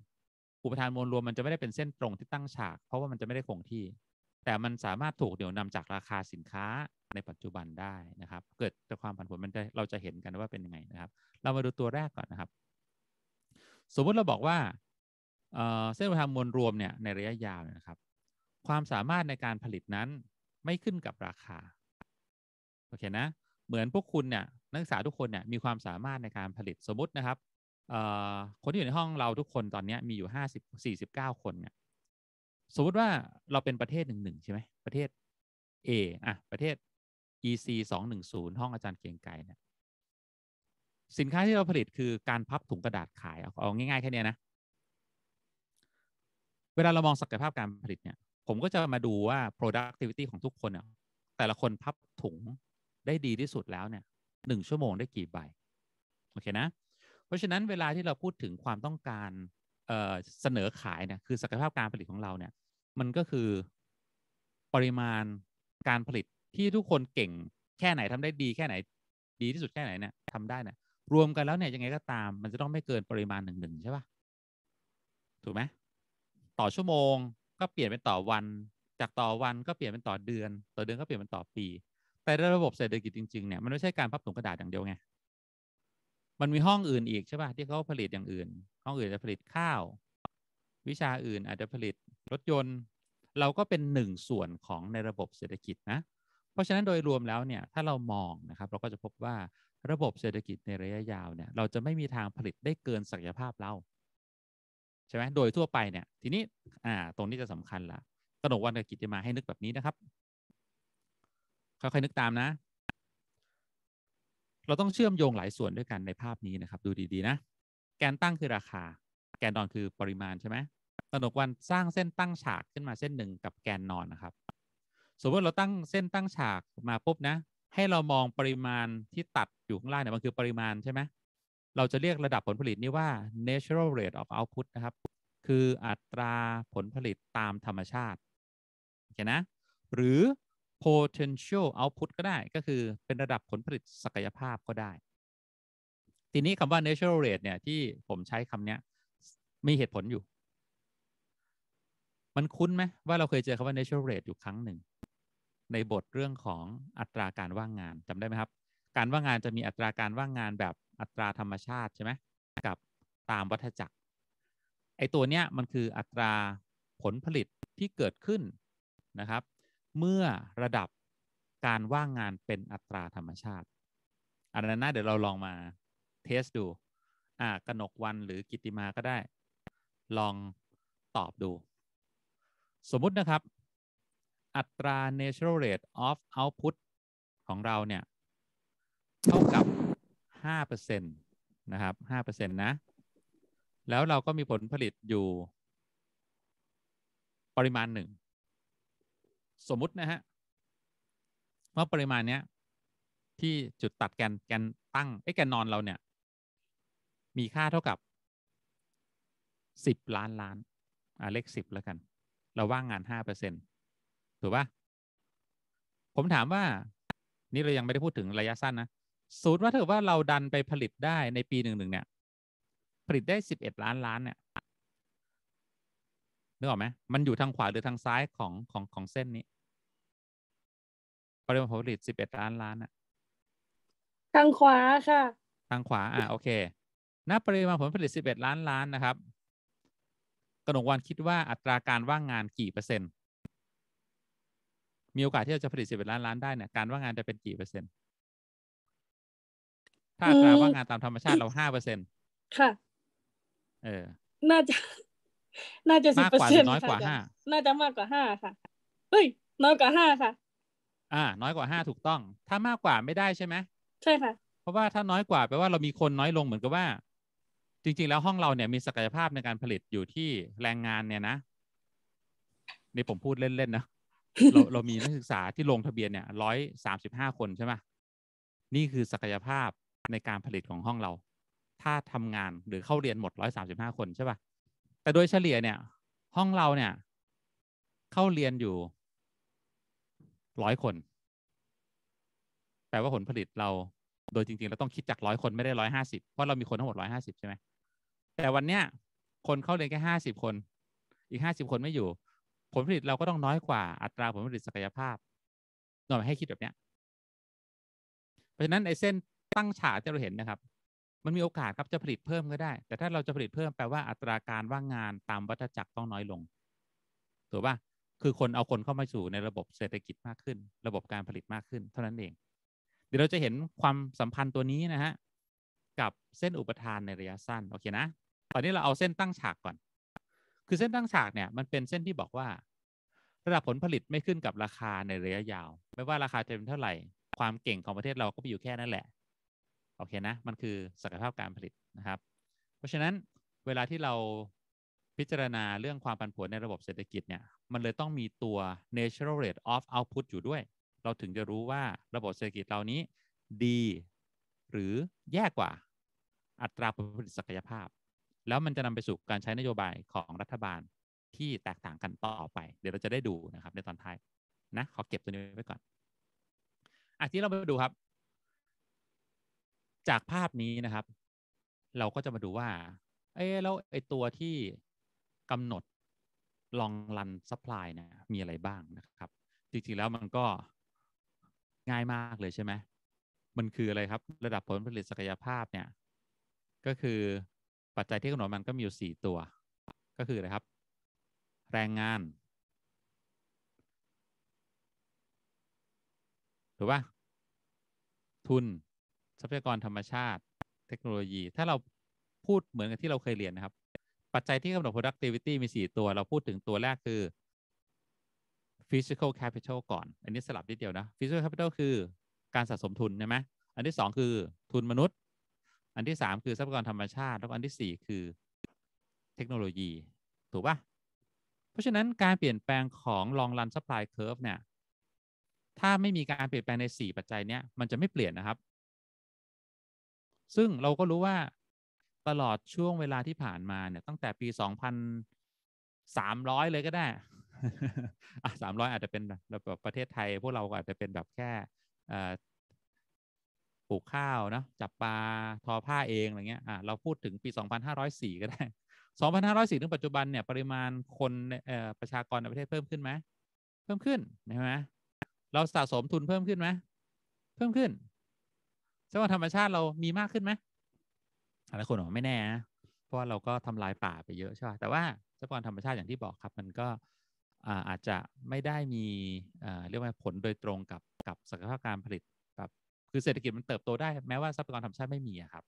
อุปทานมวลรวมมันจะไม่ได้เป็นเส้นตรงที่ตั้งฉาก เพราะว่ามันจะไม่ได้คงที่แต่มันสามารถถูกเดี๋ยวนำจากราคาสินค้าในปัจจุบันได้นะครับ เกิดจากความผันผวนมันจะเราจะเห็นกันว่าเป็นยังไงนะครับ เรามาดูตัวแรกก่อนนะครับ สมมุติเราบอกว่าเส้นทางมวลรวมเนี่ยในระยะยาวนะครับ ความสามารถในการผลิตนั้นไม่ขึ้นกับราคาโอเคนะ เหมือนพวกคุณเนี่ยนักศึกษาทุกคนเนี่ย มีความสามารถในการผลิตสมมตินะครับคนที่อยู่ในห้องเราทุกคนตอนนี้มีอยู่ห้าสสสิิบบี่เก้าคนเนี่ยสมมติว่าเราเป็นประเทศหนึ่งหนึ่งใช่ไหมประเทศ A อ่ะประเทศ EC สองหนึ่งศูนย์ห้องอาจารย์เกียงไกรเนี่ยสินค้าที่เราผลิตคือการพับถุงกระดาษขาย เอาง่าย ๆ แค่นี้นะ เวลาเรามองศักยภาพการผลิตเนี่ย ผมก็จะมาดูว่า productivity ของทุกคนเนี่ยแต่ละคนพับถุงได้ดีที่สุดแล้วเนี่ยหนึ่งชั่วโมงได้กี่ใบโอเคนะเพราะฉะนั้นเวลาที่เราพูดถึงความต้องการเสนอขายเนี่ยคือศักยภาพการผลิตของเราเนี่ยมันก็คือปริมาณการผลิตที่ทุกคนเก่งแค่ไหนทำได้ดีแค่ไหนดีที่สุดแค่ไหนเนี่ยทำได้เนี่ยรวมกันแล้วเนี่ย ยังไงก็ตาม มันจะต้องไม่เกินปริมาณหนึ่งหนึ่งใช่ปะถูกไหมต่อชั่วโมงก็เปลี่ยนเป็นต่อวัน จากต่อวันก็เปลี่ยนเป็นต่อเดือน ต่อเดือนก็เปลี่ยนเป็นต่อปี แต่ระบบเศรษฐกิจจริงๆเนี่ยมันไม่ใช่การพับถุงกระดาษอย่างเดียวไงมันมีห้องอื่นอีกใช่ป่ะที่เขาผลิตอย่างอื่น ห้องอื่นจะผลิตข้าว วิชาอื่นอาจจะผลิตรถยนต์เราก็เป็นหนึ่งส่วนของในระบบเศรษฐกิจนะ เพราะฉะนั้นโดยรวมแล้วเนี่ยถ้าเรามองนะครับ เราก็จะพบว่าระบบเศรษฐกิจในระยะยาวเนี่ยเราจะไม่มีทางผลิตได้เกินศักยภาพเราใช่ไหมโดยทั่วไปเนี่ยทีนี้อ่าตรงนี้จะสำคัญละกระหนกวันกิจมาให้นึกแบบนี้นะครับค่อยๆนึกตามนะ เราต้องเชื่อมโยงหลายส่วนด้วยกันในภาพนี้นะครับ ดูดีๆนะ แกนตั้งคือราคา แกนดอนคือปริมาณใช่ไหมหนกวันสร้างเส้นตั้งฉากขึ้นมาเส้นหนึ่งกับแกนนอนนะครับ สมมติเราตั้งเส้นตั้งฉากมาปุ๊บนะ ให้เรามองปริมาณที่ตัดอยู่ ข้างล่างเนี่ยมันคือปริมาณใช่ไหมเราจะเรียกระดับ ผลผลิตนี้ ว่า natural rate of output นะครับ คืออัตราผลผลิตตามธรรมชาติเห็นนะ หรือ potential output ก็ได้ก็คือเป็นระดับผลผลิตศักยภาพก็ได้ ทีนี้คำว่า natural rate เนี่ยที่ผมใช้คำนี้มีเหตุผลอยู่มันคุ้นไหมว่าเราเคยเจอคำว่า natural rate อยู่ครั้งหนึ่ง ในบทเรื่องของอัตราการว่างงานจำได้ไหมครับ การว่างงานจะมีอัตราการว่างงานแบบอัตราธรรมชาติใช่ไหมกับตามวัฏจักรไอตัวเนี้ยมันคืออัตราผลผลิตที่เกิดขึ้นนะครับ เมื่อระดับการว่างงานเป็นอัตราธรรมชาติอันนั้นนะเดี๋ยวเราลองมาเทสดูอ่ากนกวันหรือกิติมาก็ได้ ลองตอบดูสมมุตินะครับ อัตรา natural rate of output ของเราเนี่ยเท่ากับ 5%นะครับ 5%นะ แล้วเราก็มีผลผลิตอยู่ ปริมาณหนึ่งสมมุตินะฮะว่าปริมาณเนี้ยที่จุดตัดแกนแกนตั้ง ไอ้แกนนอนเราเนี่ย มีค่าเท่ากับ 10 ล้านล้าน อ่าเลขสิบแล้วกันเราว่างงานห้าเปอร์เซ็นถูกปะผมถามว่า นี่เรายังไม่ได้พูดถึงระยะสั้นนะสูตรว่าถือว่าเราดันไปผลิตได้ในปีหนึ่งหนึ่งเนี่ย ผลิตได้สิบเอ็ดล้านล้านเนี่ยนึกออกไหมมันอยู่ทางขวาหรือทางซ้ายของของของเส้นนี้ปริมาณผลผลิตสิบเอ็ดล้านล้านอะทางขวาค่ะทางขวาอ่ะโอเคณปริมาณผลผลิตสิบเอ็ดล้านล้านนะครับกนกวันคิดว่าอัตราการว่างงานกี่เปอร์เซ็นต์มีโอกาสที่เราจะผลิตสิบเอ็ดล้านล้านได้เนี่ยการว่างงานจะเป็นกี่เปอร์เซ็นต์ถ้าอัตราว่างงานตามธรรมชาติเราห้าเปอร์เซ็นต์ค่ะเออน่าจะ น่าจะสิบเปอร์เซ็นต์น้อยกว่าห้าน่าจะมากกว่าห้าค่ะเฮ้ย น้อยกว่าห้าค่ะ อ่า น้อยกว่าห้าถูกต้อง ถ้ามากกว่าไม่ได้ใช่ไหมใช่ค่ะเพราะว่าถ้าน้อยกว่าแปลว่าเรามีคนน้อยลงเหมือนกับว่าจริงๆ แล้วห้องเราเนี่ยมีศักยภาพในการผลิตอยู่ที่แรงงานเนี่ยนะนี่ผมพูดเล่นๆนะเราเรามีนักศึกษาที่ลงทะเบียนเนี่ยร้อยสามสิบห้าคนใช่ไหมนี่คือศักยภาพในการผลิตของห้องเรา ถ้าทำงานหรือเข้าเรียนหมดร้อยสามสิบห้าคนใช่ป่ะแต่โดยเฉลี่ยเนี่ย ห้องเราเนี่ย เข้าเรียนอยู่ร้อยคนแปลว่าผลผลิตเราโดยจริงๆเราต้องคิดจากร้อยคนไม่ได้ร้อยห้าสิบเพราะเรามีคนทั้งหมดร้อยห้าสิบใช่ไหมแต่วันเนี้ยคนเข้าเรียนแค่ห้าสิบคน อีกห้าสิบคนไม่อยู่ ผลผลิตเราก็ต้องน้อยกว่าอัตราผลผลิตศักยภาพหน่อยให้คิดแบบเนี้ย เพราะฉะนั้นไอ้เส้นตั้งฉากที่เราเห็นนะครับ มันมีโอกาสครับจะผลิตเพิ่มก็ได้ แต่ถ้าเราจะผลิตเพิ่มแปลว่าอัตราการว่างงานตามวัฏจักรต้องน้อยลงถูกปะคือคนเอาคนเข้ามาสู่ในระบบเศรษฐกิจมากขึ้น ระบบการผลิตมากขึ้น เท่านั้นเองเดี๋ยวเราจะเห็นความสัมพันธ์ตัวนี้นะฮะกับเส้นอุปทานในระยะสั้นโอเคนะตอนนี้เราเอาเส้นตั้งฉากก่อน คือเส้นตั้งฉากเนี่ยมันเป็นเส้นที่บอกว่า ระดับผลผลิตไม่ขึ้นกับราคาในระยะยาว ไม่ว่าราคาจะเป็นเท่าไหร่ ความเก่งของประเทศเราก็ไปอยู่แค่นั้นแหละ โอเคนะ มันคือศักยภาพการผลิตนะครับ เพราะฉะนั้นเวลาที่เราพิจารณาเรื่องความปันผวนในระบบเศรษฐกิจเนี่ย มันเลยต้องมีตัว natural rate of output อยู่ด้วย เราถึงจะรู้ว่าระบบเศรษฐกิจเรานี้ดีหรือแย่กว่า อัตราผลผลิตศักยภาพแล้วมันจะนำไปสู่การใช้นโยบายของรัฐบาลที่แตกต่างกันต่อไป เดี๋ยวเราจะได้ดูนะครับในตอนท้ายนะขอเก็บตัวนี้ไว้ก่อนอ่ะที่เรามาดูครับ จากภาพนี้นะครับ เราก็จะมาดูว่า เอ๊แล้วไอ้ตัวที่กำหนดลองรันซัพพลายเนี่ยมีอะไรบ้างนะครับ จริงๆแล้วมันก็ง่ายมากเลยใช่ไหม มันคืออะไรครับ ระดับผลผลิตศักยภาพเนี่ย ก็คือปัจจัยที่กำหนดมันก็มีอยู่ 4 ตัวก็คืออะไรครับ แรงงาน ถูกปะทุน ทรัพยากรธรรมชาติ เทคโนโลยี ถ้าเราพูดเหมือนกับที่เราเคยเรียนนะครับ ปัจจัยที่กำหนด productivity มี 4 ตัว เราพูดถึงตัวแรกคือ physical capital ก่อน อันนี้สลับนิดเดียวนะ physical capital คือการสะสมทุนใช่ไหมอันที่ 2 คือ ทุนมนุษย์อันที่สามคือทรัพยากรธรรมชาติแล้วอันที่สี่คือเทคโนโลยีถูกปะเพราะฉะนั้นการเปลี่ยนแปลงของลองรันสป라이เคอร์ฟเนี่ยถ้าไม่มีการเปลี่ยนแปลงใน4ปัจจัยเนี้ยมันจะไม่เปลี่ยนนะครับซึ่งเราก็รู้ว่าตลอดช่วงเวลาที่ผ่านมาเนี่ยตั้งแต่ปี2้0ยเลยก็ได้สามร้อยอาจจะเป็นแบบประเทศไทยพวกเราก็อาจจะเป็นแบบแค่ลูกข้าวนะจับปลาทอผ้าเองอะไรเงี้ยอ่ะเราพูดถึงปี 2504ก็ได้ 2504ถึงปัจจุบัน เนี่ย ปริมาณคนประชากร ในประเทศเพิ่มขึ้นไหม เพิ่มขึ้นใช่ไหมเราสะสมทุนเพิ่มขึ้นไหมเพิ่มขึ้นสดงว่าธรรมชาติเรามีมากขึ้นไหมหลายคนบอกไม่แน่นะเพราะว่าเราก็ทำลายป่าไปเยอะ ใช่ป่ะแต่ว่าทรัพยากรธรรมชาติอย่างที่บอกครับ มันก็อาจจะไม่ได้มีเรียกว่าผลโดยตรงกับกับสกยภาพการผลิตคือเศรษฐกิจมันเติบโตได้แม้ว่าทรัพยากรธรรมชาติไม่มีครับ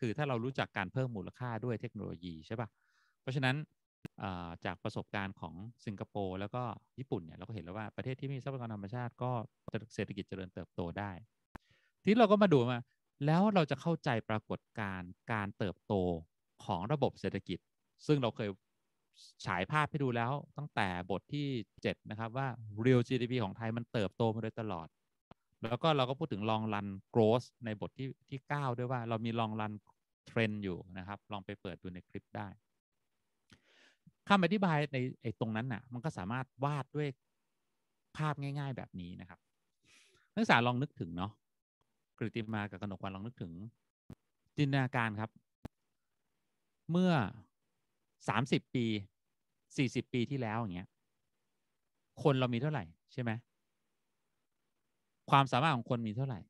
คือถ้าเรารู้จักการเพิ่มมูลค่าด้วยเทคโนโลยีใช่ปะ่ะ เพราะฉะนั้นจากประสบการณ์ของสิงคโปร์แล้วก็ญี่ปุ่นเนี่ยเราก็เห็นแล้วว่าประเทศที่มีทรัพยากรธรรมชาติก็เศรษฐกิจเจริญเติบโตได้ ที้เราก็มาดูมาแล้วเราจะเข้าใจปรากฏการณ์การเติบโตของระบบเศรษฐกิจ ซึ่งเราเคยฉายภาพให้ดูแล้ว ตั้งแต่บทที่7นะครับว่า real GDP ของไทยมันเติบโตมาโดยตลอดแล้วก็เราก็พูดถึงลองรันโกลส์ในบทที่ที่ 9 ด้วยว่า เรามีลองรันเทรนอยู่นะครับ ลองไปเปิดดูในคลิปได้คำอธิบายในไอ้ตรงนั้นน่ะ มันก็สามารถวาดด้วยภาพง่ายๆแบบนี้นะครับ นักศึกษาลองนึกถึงเนาะกริติมากับกนกวันลองนึกถึง จินตนาการครับ เมื่อสามสิบปีสี่สิบปีที่แล้วอย่างเงี้ย คนเรามีเท่าไหร่ใช่ไหมความสามารถของคนมีเท่าไหร่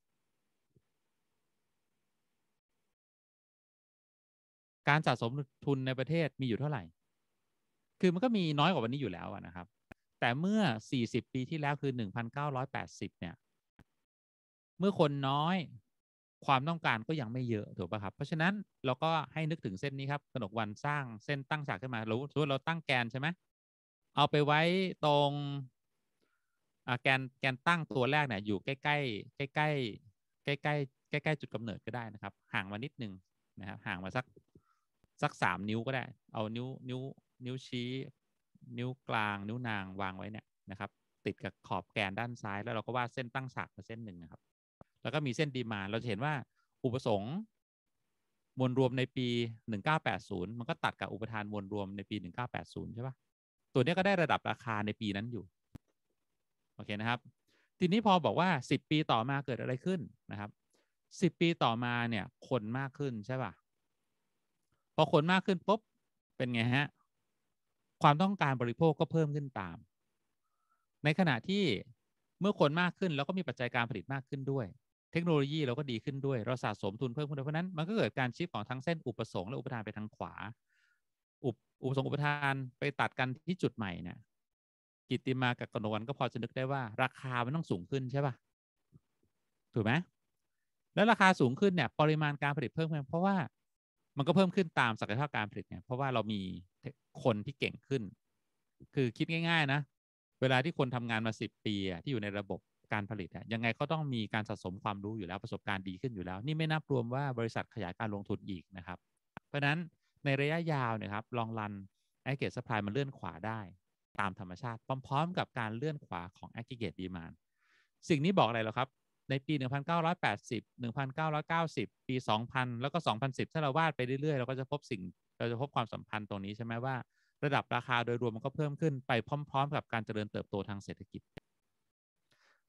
การสะสมทุนในประเทศมีอยู่เท่าไหร่ คือมันก็มีน้อยกว่าวันนี้อยู่แล้วนะครับ แต่เมื่อ 40 ปีที่แล้วคือ 1980เนี่ย เมื่อคนน้อย ความต้องการก็ยังไม่เยอะถูกป่ะครับ เพราะฉะนั้นเราก็ให้นึกถึงเส้นนี้ครับกนกวันสร้างเส้นตั้งฉากขึ้นมารู้าเราตั้งแกนใช่ไหมเอาไปไว้ตรงแกนแกนตั้งตัวแรกเนี่ยอยู่ใกล้ใกล้ใกล้ใกล้ใกล้ใกล้ใกล้จุดกำเนิดก็ได้นะครับ ห่างมานิดนึงนะครับ ห่างมาสักสักสามนิ้วก็ได้ เอานิ้วนิ้วนิ้วชี้ นิ้วกลาง นิ้วนางวางไว้เนี่ยนะครับ ติดกับขอบแกนด้านซ้ายแล้วเราก็วาดเส้นตั้งฉากมาเส้นหนึ่งนะครับแล้วก็มีเส้นดีมาเราจะเห็นว่าอุปสงค์ มวลรวมในปี 1980 มันก็ตัดกับอุปทานมวลรวมในปี 1980ใช่ปะ่ะตัวนี้ก็ได้ระดับราคาในปีนั้นอยู่โอเคนะครับ ทีนี้พอบอกว่า 10 ปีต่อมาเกิดอะไรขึ้นนะครับ10 ปีต่อมาเนี่ยคนมากขึ้นใช่ป่ะ พอคนมากขึ้นปุ๊บเป็นไงฮะ ความต้องการบริโภคก็เพิ่มขึ้นตาม ในขณะที่เมื่อคนมากขึ้น แล้วก็มีปัจจัยการผลิตมากขึ้นด้วย เทคโนโลยีเราก็ดีขึ้นด้วย เราสะสมทุนเพิ่มขึ้นเพราะนั้นมันก็เกิดการชิปของทั้งเส้นอุปสงค์และอุปทานไปทางขวา อุปอุปสงค์อุปทานไปตัดกันที่จุดใหม่เนี่ยกิติมากับกนวนก็พอจะนึกได้ว่าราคามันต้องสูงขึ้นใช่ปะ่ะถูกไหมแล้วราคาสูงขึ้นเนี่ยปริมาณการผลิตเพิ่มขึ้นเพราะว่ามันก็เพิ่มขึ้นตามศักยภาพการผลิตเนี่ยเพราะว่าเรามีคนที่เก่งขึ้นคือคิดง่ายๆนะเวลาที่คนทำงานมาสิบปีที่อยู่ในระบบการผลิตยังไงก็ต้องมีการสะสมความรู้อยู่แล้วประสบการณ์ดีขึ้นอยู่แล้วนี่ไม่นับรวมว่าบริษัทขยายการลงทุนอีกนะครับเพราะฉะนั้นในระยะยาวเนี่ยครับลองรันไอเกตสป라이มันเลื่อนขวาได้ตามธรรมชาติ พร้อม ๆ กับการเลื่อนขวาของ aggregate demand สิ่งนี้บอกอะไรหรอครับ ในปี 1980 1990 ปี 2000 แล้วก็ 2010 ถ้าเราวาดไปเรื่อยๆเราก็จะพบสิ่งเราจะพบความสัมพันธ์ตรงนี้ใช่ไหมว่า ระดับราคาโดยรวมมันก็เพิ่มขึ้นไปพร้อม ๆ กับการเจริญเติบโตทางเศรษฐกิจ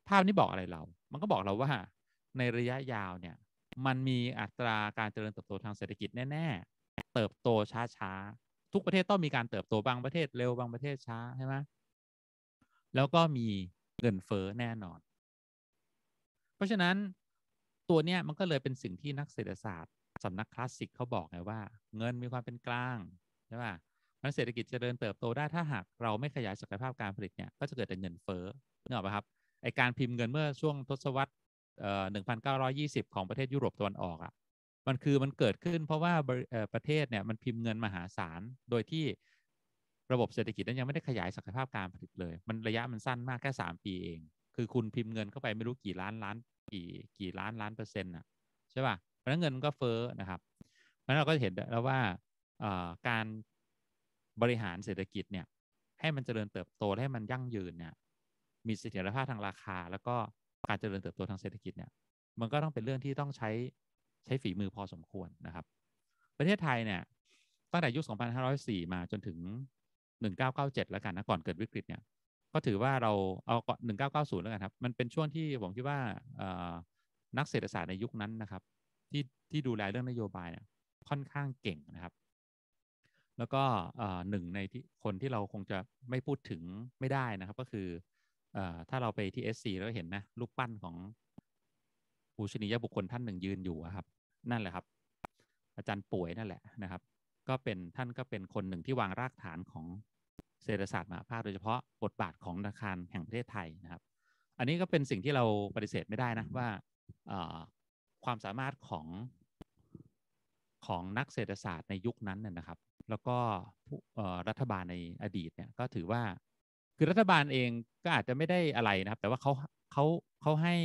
ภาพนี้บอกอะไรเรา มันก็บอกเราว่า ในระยะยาวเนี่ยมันมีอัตราการเจริญเติบโตทางเศรษฐกิจแน่ ๆ เติบโตช้าทุกประเทศต้องมีการเติบโตบางประเทศเร็วบางประเทศช้าใช่ไหม แล้วก็มีเงินเฟ้อแน่นอน เพราะฉะนั้นตัวเนี้ยมันก็เลยเป็นสิ่งที่นักเศรษฐศาสตร์สำนักคลาสสิกเขาบอกไงว่าเงินมีความเป็นกลาง ใช่ป่ะมันเศรษฐกิจจเจริญเติบโตได้ถ้าหากเราไม่ขยายศักยภาพการผลิตเนี่ยก็จะเกิดแต่เงินเฟ้อนึกออกป่ะครับ ไอการพิมพ์เงินเมื่อช่วงทศวรรษเอ่อ1920 ของประเทศยุโรปตะวันออกอะ่ะมันคือมันเกิดขึ้นเพราะว่าประเทศเนี่ยมันพิมพ์เงินมหาศาล โดยที่ระบบเศรษฐกิจนั้นยังไม่ได้ขยายศักยภาพการผลิตเลย มันระยะมันสั้นมากแค่สามปีเอง คือคุณพิมพ์เงินเข้าไปไม่รู้กี่ล้านล้านกี่กี่ล้านล้านเปอร์เซ็นต์อ่ะใช่ป่ะเพราะนั้นเงินมันก็เฟ้อนะครับเพราะนั้นเราก็เห็นแล้วว่าการบริหารเศรษฐกิจเนี่ยให้มันเจริญเติบโตให้มันยั่งยืนเนี่ยมีเสถียรภาพทางราคาแล้วก็การเจริญเติบโตทางเศรษฐกิจเนี่ยมันก็ต้องเป็นเรื่องที่ต้องใช้ใช้ฝีมือพอสมควรนะครับ ประเทศไทยเนี่ย ตั้งแต่ยุค 2504 มาจนถึง 1997 แล้วกันนะก่อนเกิดวิกฤตเนี่ยก็ถือว่าเราเอา 1990 แล้วกันครับ มันเป็นช่วงที่ผมคิดว่านักเศรษฐศาสตร์ในยุคนั้นนะครับ ที่ที่ดูแลเรื่องนโยบายเนี่ยค่อนข้างเก่งนะครับ แล้วก็หนึ่งในที่คนที่เราคงจะไม่พูดถึงไม่ได้นะครับ ก็คือถ้าเราไปที่ SC แล้วเห็นนะรูปปั้นของปูชนียบุคคลท่านหนึ่งยืนอยู่ครับนั่นแหละครับ อาจารย์ป่วยนั่นแหละนะครับ ก็เป็นท่านก็เป็นคนหนึ่งที่วางรากฐานของเศรษฐศาสตร์มหาภาคโดยเฉพาะบทบาทของธนาคารแห่งประเทศไทยนะครับ อันนี้ก็เป็นสิ่งที่เราปฏิเสธไม่ได้นะว่าความสามารถของของนักเศรษฐศาสตร์ในยุคนั้นน่ยนะครับ แล้วก็รัฐบาลในอดีตเนี่ยก็ถือว่าคือรัฐบาลเองก็อาจจะไม่ได้อะไรนะครับ แต่ว่าเขาเขาเขาให้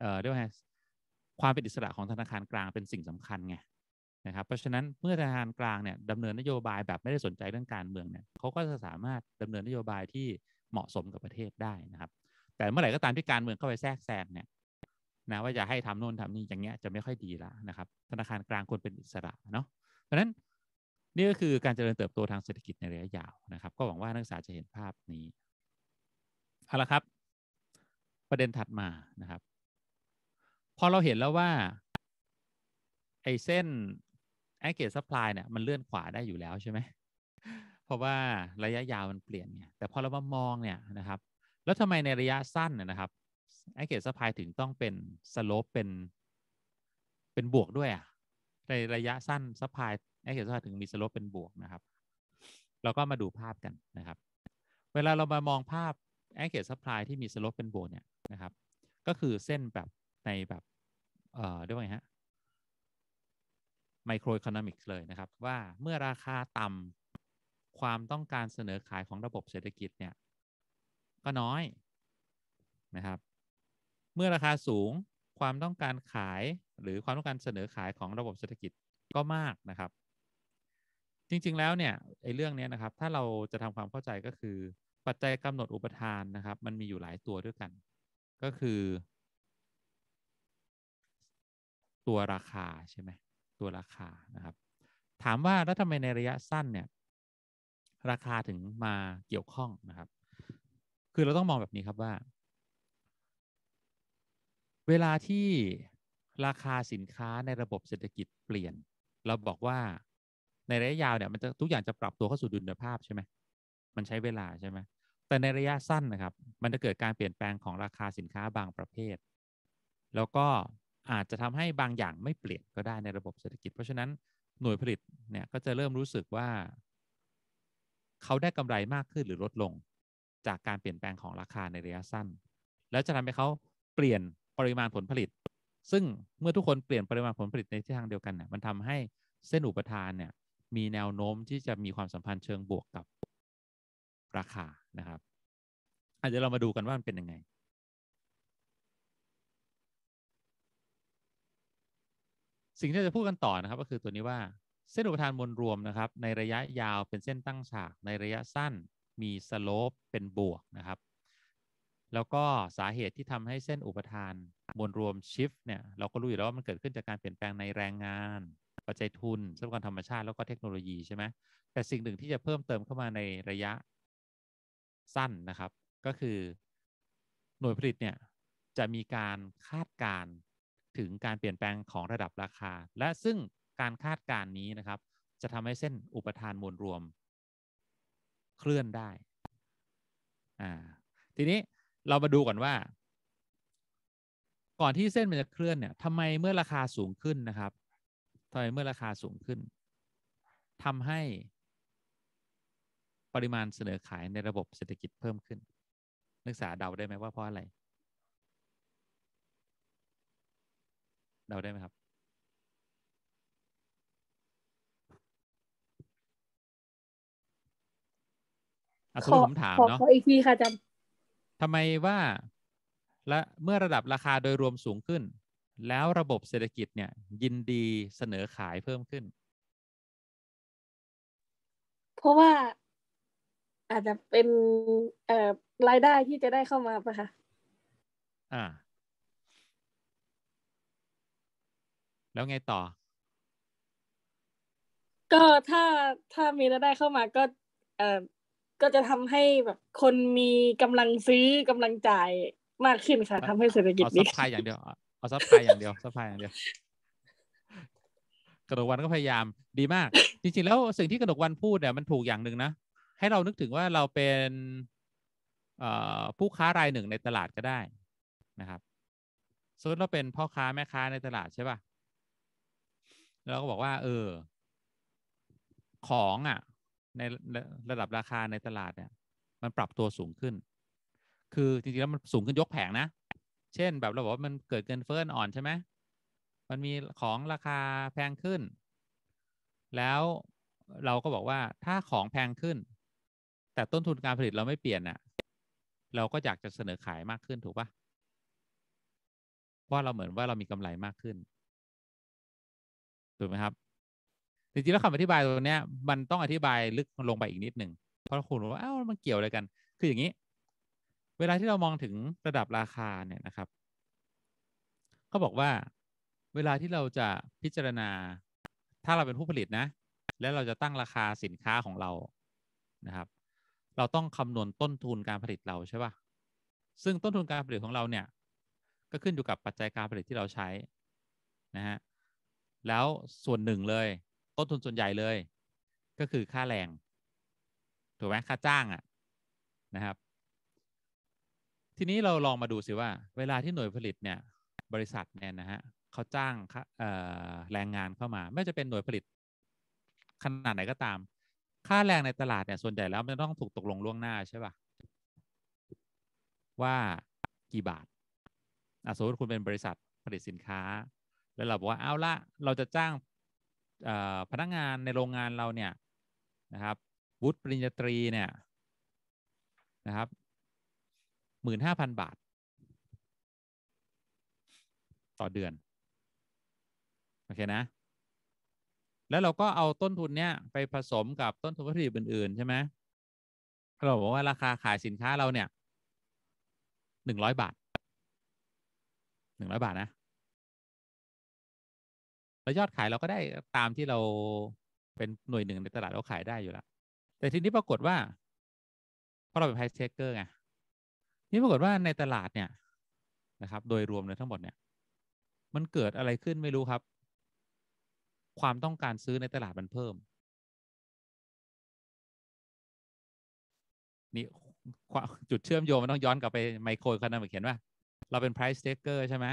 เรียกว่าความเป็นอิสระของธนาคารกลางเป็นสิ่งสำคัญไงนะครับ เพราะฉะนั้นเมื่อธนาคารกลางเนี่ยดำเนินนโยบายแบบไม่ได้สนใจเรื่องการเมืองเนี่ยเขาก็จะสามารถดำเนินนโยบายที่เหมาะสมกับประเทศได้นะครับ แต่เมื่อไหร่ก็ตามที่การเมืองเข้าไปแทรกแซงเนี่ยนะว่าจะให้ทำโน่นทำนี่อย่างเงี้ยจะไม่ค่อยดีละนะครับ ธนาคารกลางควรเป็นอิสระเนาะเพราะฉะนั้นนี่ก็คือการเจริญเติบโตทางเศรษฐกิจในระยะยาวนะครับ ก็หวังว่านักศึกษาจะเห็นภาพนี้เอาละครับ ประเด็นถัดมานะครับพอเราเห็นแล้วว่าไอ้เส้น a g g r e g a t e supply เนี่ยมันเลื่อนขวาได้อยู่แล้วใช่ไหมเพราะว่าระยะยาวมันเปลี่ยนเนี่ยแต่พอเรามามองเนี่ยนะครับ แล้วทำไมในระยะสั้นเนี่ยนะครับ a g g r e g a t e supply ถึงต้องเป็น slope เป็น เป็นบวกด้วยอะในระยะสั้น supply a g g r e g a t e supply ถึงมี slope เป็นบวกนะครับ เราก็มาดูภาพกันนะครับ เวลาเรามามองภาพ a g g r e g a t e supply ที่มี slope เป็นบวกเนี่ยนะครับ ก็คือเส้นแบบในแบบ เอ่อด้วยไงฮะ ไมโครอิคโนมิกส์เลยนะครับว่าเมื่อราคาต่ำความต้องการเสนอขายของระบบเศรษฐกิจเนี่ยก็น้อยนะครับ เมื่อราคาสูงความต้องการขายหรือความต้องการเสนอขายของระบบเศรษฐกิจก็มากนะครับ จริง ๆแล้วเนี่ยไอ้เรื่องนี้นะครับถ้าเราจะทำความเข้าใจก็คือปัจจัยกำหนดอุปทานนะครับ มันมีอยู่หลายตัวด้วยกัน ก็คือตัวราคา ใช่ไหมตัวราคานะครับ ถามว่าแล้วทำไมในระยะสั้นเนี่ยราคาถึงมาเกี่ยวข้องนะครับ คือเราต้องมองแบบนี้ครับว่า เวลาที่ราคาสินค้าในระบบเศรษฐกิจเปลี่ยน เราบอกว่าในระยะยาวเนี่ยมันจะทุกอย่างจะปรับตัวเข้าสู่ดุลยภาพใช่ไหมมันใช้เวลาใช่ไหมแต่ในระยะสั้นนะครับ มันจะเกิดการเปลี่ยนแปลงของราคาสินค้าบางประเภท แล้วก็อาจจะทำให้บางอย่างไม่เปลี่ยนก็ได้ในระบบเศรษฐกิจ เพราะฉะนั้นหน่วยผลิตเนี่ยก็จะเริ่มรู้สึกว่าเขาได้กำไรมากขึ้นหรือลดลงจากการเปลี่ยนแปลงของราคาในระยะสั้น แล้วจะทำให้เขาเปลี่ยนปริมาณผลผลิต ซึ่งเมื่อทุกคนเปลี่ยนปริมาณผลผลิตในทิศทางเดียวกันเนี่ยมันทำให้เส้นอุปทานเนี่ยมีแนวโน้มที่จะมีความสัมพันธ์เชิงบวกกับราคานะครับเดี๋ยวเรามาดูกันว่ามันเป็นยังไงสิ่งที่จะพูดกันต่อนะครับก็คือตัวนี้ว่าเส้นอุปทานมวลรวมนะครับในระยะยาวเป็นเส้นตั้งฉาก ในระยะสั้นมีสโลปเป็นบวกนะครับแล้วก็สาเหตุที่ทำให้เส้นอุปทานมวลรวมชิฟเนี่ยเราก็รู้อยู่แล้ว ว่ามันเกิดขึ้นจากการเปลี่ยนแปลงในแรงงานปัจจัยทุนทรัพยากรธรรมชาติแล้วก็เทคโนโลยีใช่ไหมแต่สิ่งหนึ่งที่จะเพิ่มเติมเข้ามาในระยะสั้นนะครับก็คือหน่วยผลิตเนี่ยจะมีการคาดการถึง การเปลี่ยนแปลงของระดับราคา และซึ่งการคาดการณ์นี้นะครับ จะทำให้เส้นอุปทานมวลรวมเคลื่อนได้ ทีนี้เรามาดูก่อนว่า ก่อนที่เส้นมันจะเคลื่อนเนี่ยทำไมเมื่อราคาสูงขึ้นนะครับทำไมเมื่อราคาสูงขึ้นทำให้ปริมาณเสนอขายในระบบเศรษฐกิจเพิ่มขึ้น นักศึกษาเดาได้ไหมว่าเพราะอะไรเดาได้ไหมครับอขอผมถามเนาะขออีกทีค่ะจำทำไมว่าและเมื่อระดับราคาโดยรวมสูงขึ้น แล้วระบบเศรษฐกิจเนี่ยยินดีเสนอขายเพิ่มขึ้น เพราะว่าอาจจะเป็นเอ่อรายได้ที่จะได้เข้ามาปะคะ อ่าแล้วไงต่อ ก็ถ้าถ้ามีรายได้เข้ามาก็เอ่อก็จะทำให้แบบคนมีกำลังซื้อกำลังจ่ายมากขึ้นค่ะทำให้เศรษฐกิจดีซัพพลายอย่างเดียวเอาซัพพลายอย่างเดียวซัพพลายอย่างเดียวกระดกวันก็พยายามดีมากจริงๆ แล้วสิ่งที่กระดกวันพูดเนี่ยมันถูกอย่างหนึ่งนะให้เรานึกถึงว่าเราเป็นผู้ค้ารายหนึ่งในตลาดก็ได้นะครับสมมติเราเป็นพ่อค้าแม่ค้าในตลาดใช่ป่ะแล้วก็บอกว่า เออของอะ่ะ ในระดับราคาในตลาดเนี่ย มันปรับตัวสูงขึ้น คือจริงๆแล้วมันสูงขึ้นยกแผงนะเช่น แบบเราบอกว่ามันเกิดเงินเฟ้ออ่อนใช่ไหมมันมีของราคาแพงขึ้น แล้วเราก็บอกว่าถ้าของแพงขึ้น แต่ต้นทุนการผลิตเราไม่เปลี่ยนอะ่ะ เราก็อยากจะเสนอขายมากขึ้นถูกปะเพราะเราเหมือนว่าเรามีกำไรมากขึ้นถูกไหมครับจริงๆแล้วคำอธิบายตัวเนี้ยมันต้องอธิบายลึกลงไปอีกนิดหนึ่งเพราะคุณว่าอ้าวมันเกี่ยวอะไรกัน คืออย่างนี้เวลาที่เรามองถึงระดับราคาเนี่ยนะครับเขาบอกว่าเวลาที่เราจะพิจารณา ถ้าเราเป็นผู้ผลิตนะ แล้วเราจะตั้งราคาสินค้าของเรานะครับ เราต้องคำนวณต้นทุนการผลิตเราใช่ปะ่ะซึ่งต้นทุนการผลิตของเราเนี่ย ก็ขึ้นอยู่กับปัจจัยการผลิตที่เราใช้นะฮะแล้วส่วนหนึ่งเลย ต้นทุนส่วนใหญ่เลย ก็คือค่าแรงถูกไหมค่าจ้างอะนะครับ ทีนี้เราลองมาดูสิว่า เวลาที่หน่วยผลิตเนี่ยบริษัทเนี่ยนะฮะเขาจ้างแรงงานเข้ามา ไม่จะเป็นหน่วยผลิตขนาดไหนก็ตาม ค่าแรงในตลาดเนี่ยส่วนใหญ่แล้วมันต้องถูกตกลงล่วงหน้าใช่ปะ่ะว่ากี่บาทสมมติคุณเป็นบริษัทผลิตสินค้าแล้วเราบอกว่าเอาละเราจะจ้างพนักงานในโรงงานเราเนี่ยนะครับ วุฒิปริญญาตรีเนี่ยนะครับหมื่นห้าพันบาท ต่อเดือน โอเคนะ แล้วเราก็เอาต้นทุนเนี้ยไปผสมกับต้นทุนวัตถุดิบอื่น ๆใช่ไหมเราบอกว่าราคาขายสินค้าเราเนี่ยหนึ่งร้อยบาทหนึ่งร้อยบาทนะแล้วยอดขายเราก็ได้ตามที่เราเป็นหน่วยหนึ่งในตลาดเราขายได้อยู่แล้วแต่ทีนี้ปรากฏว่าเพราะเราเป็นไพรเชคเกอร์ไงนี่ปรากฏว่าในตลาดเนี่ยนะครับโดยรวมเลยทั้งหมดเนี่ย มันเกิดอะไรขึ้นไม่รู้ครับ ความต้องการซื้อในตลาดมันเพิ่ม นี่จุดเชื่อมโยงมันต้องย้อนกลับไปไมโครคานามิกเียนว่าเราเป็น price taker ใช่ไหม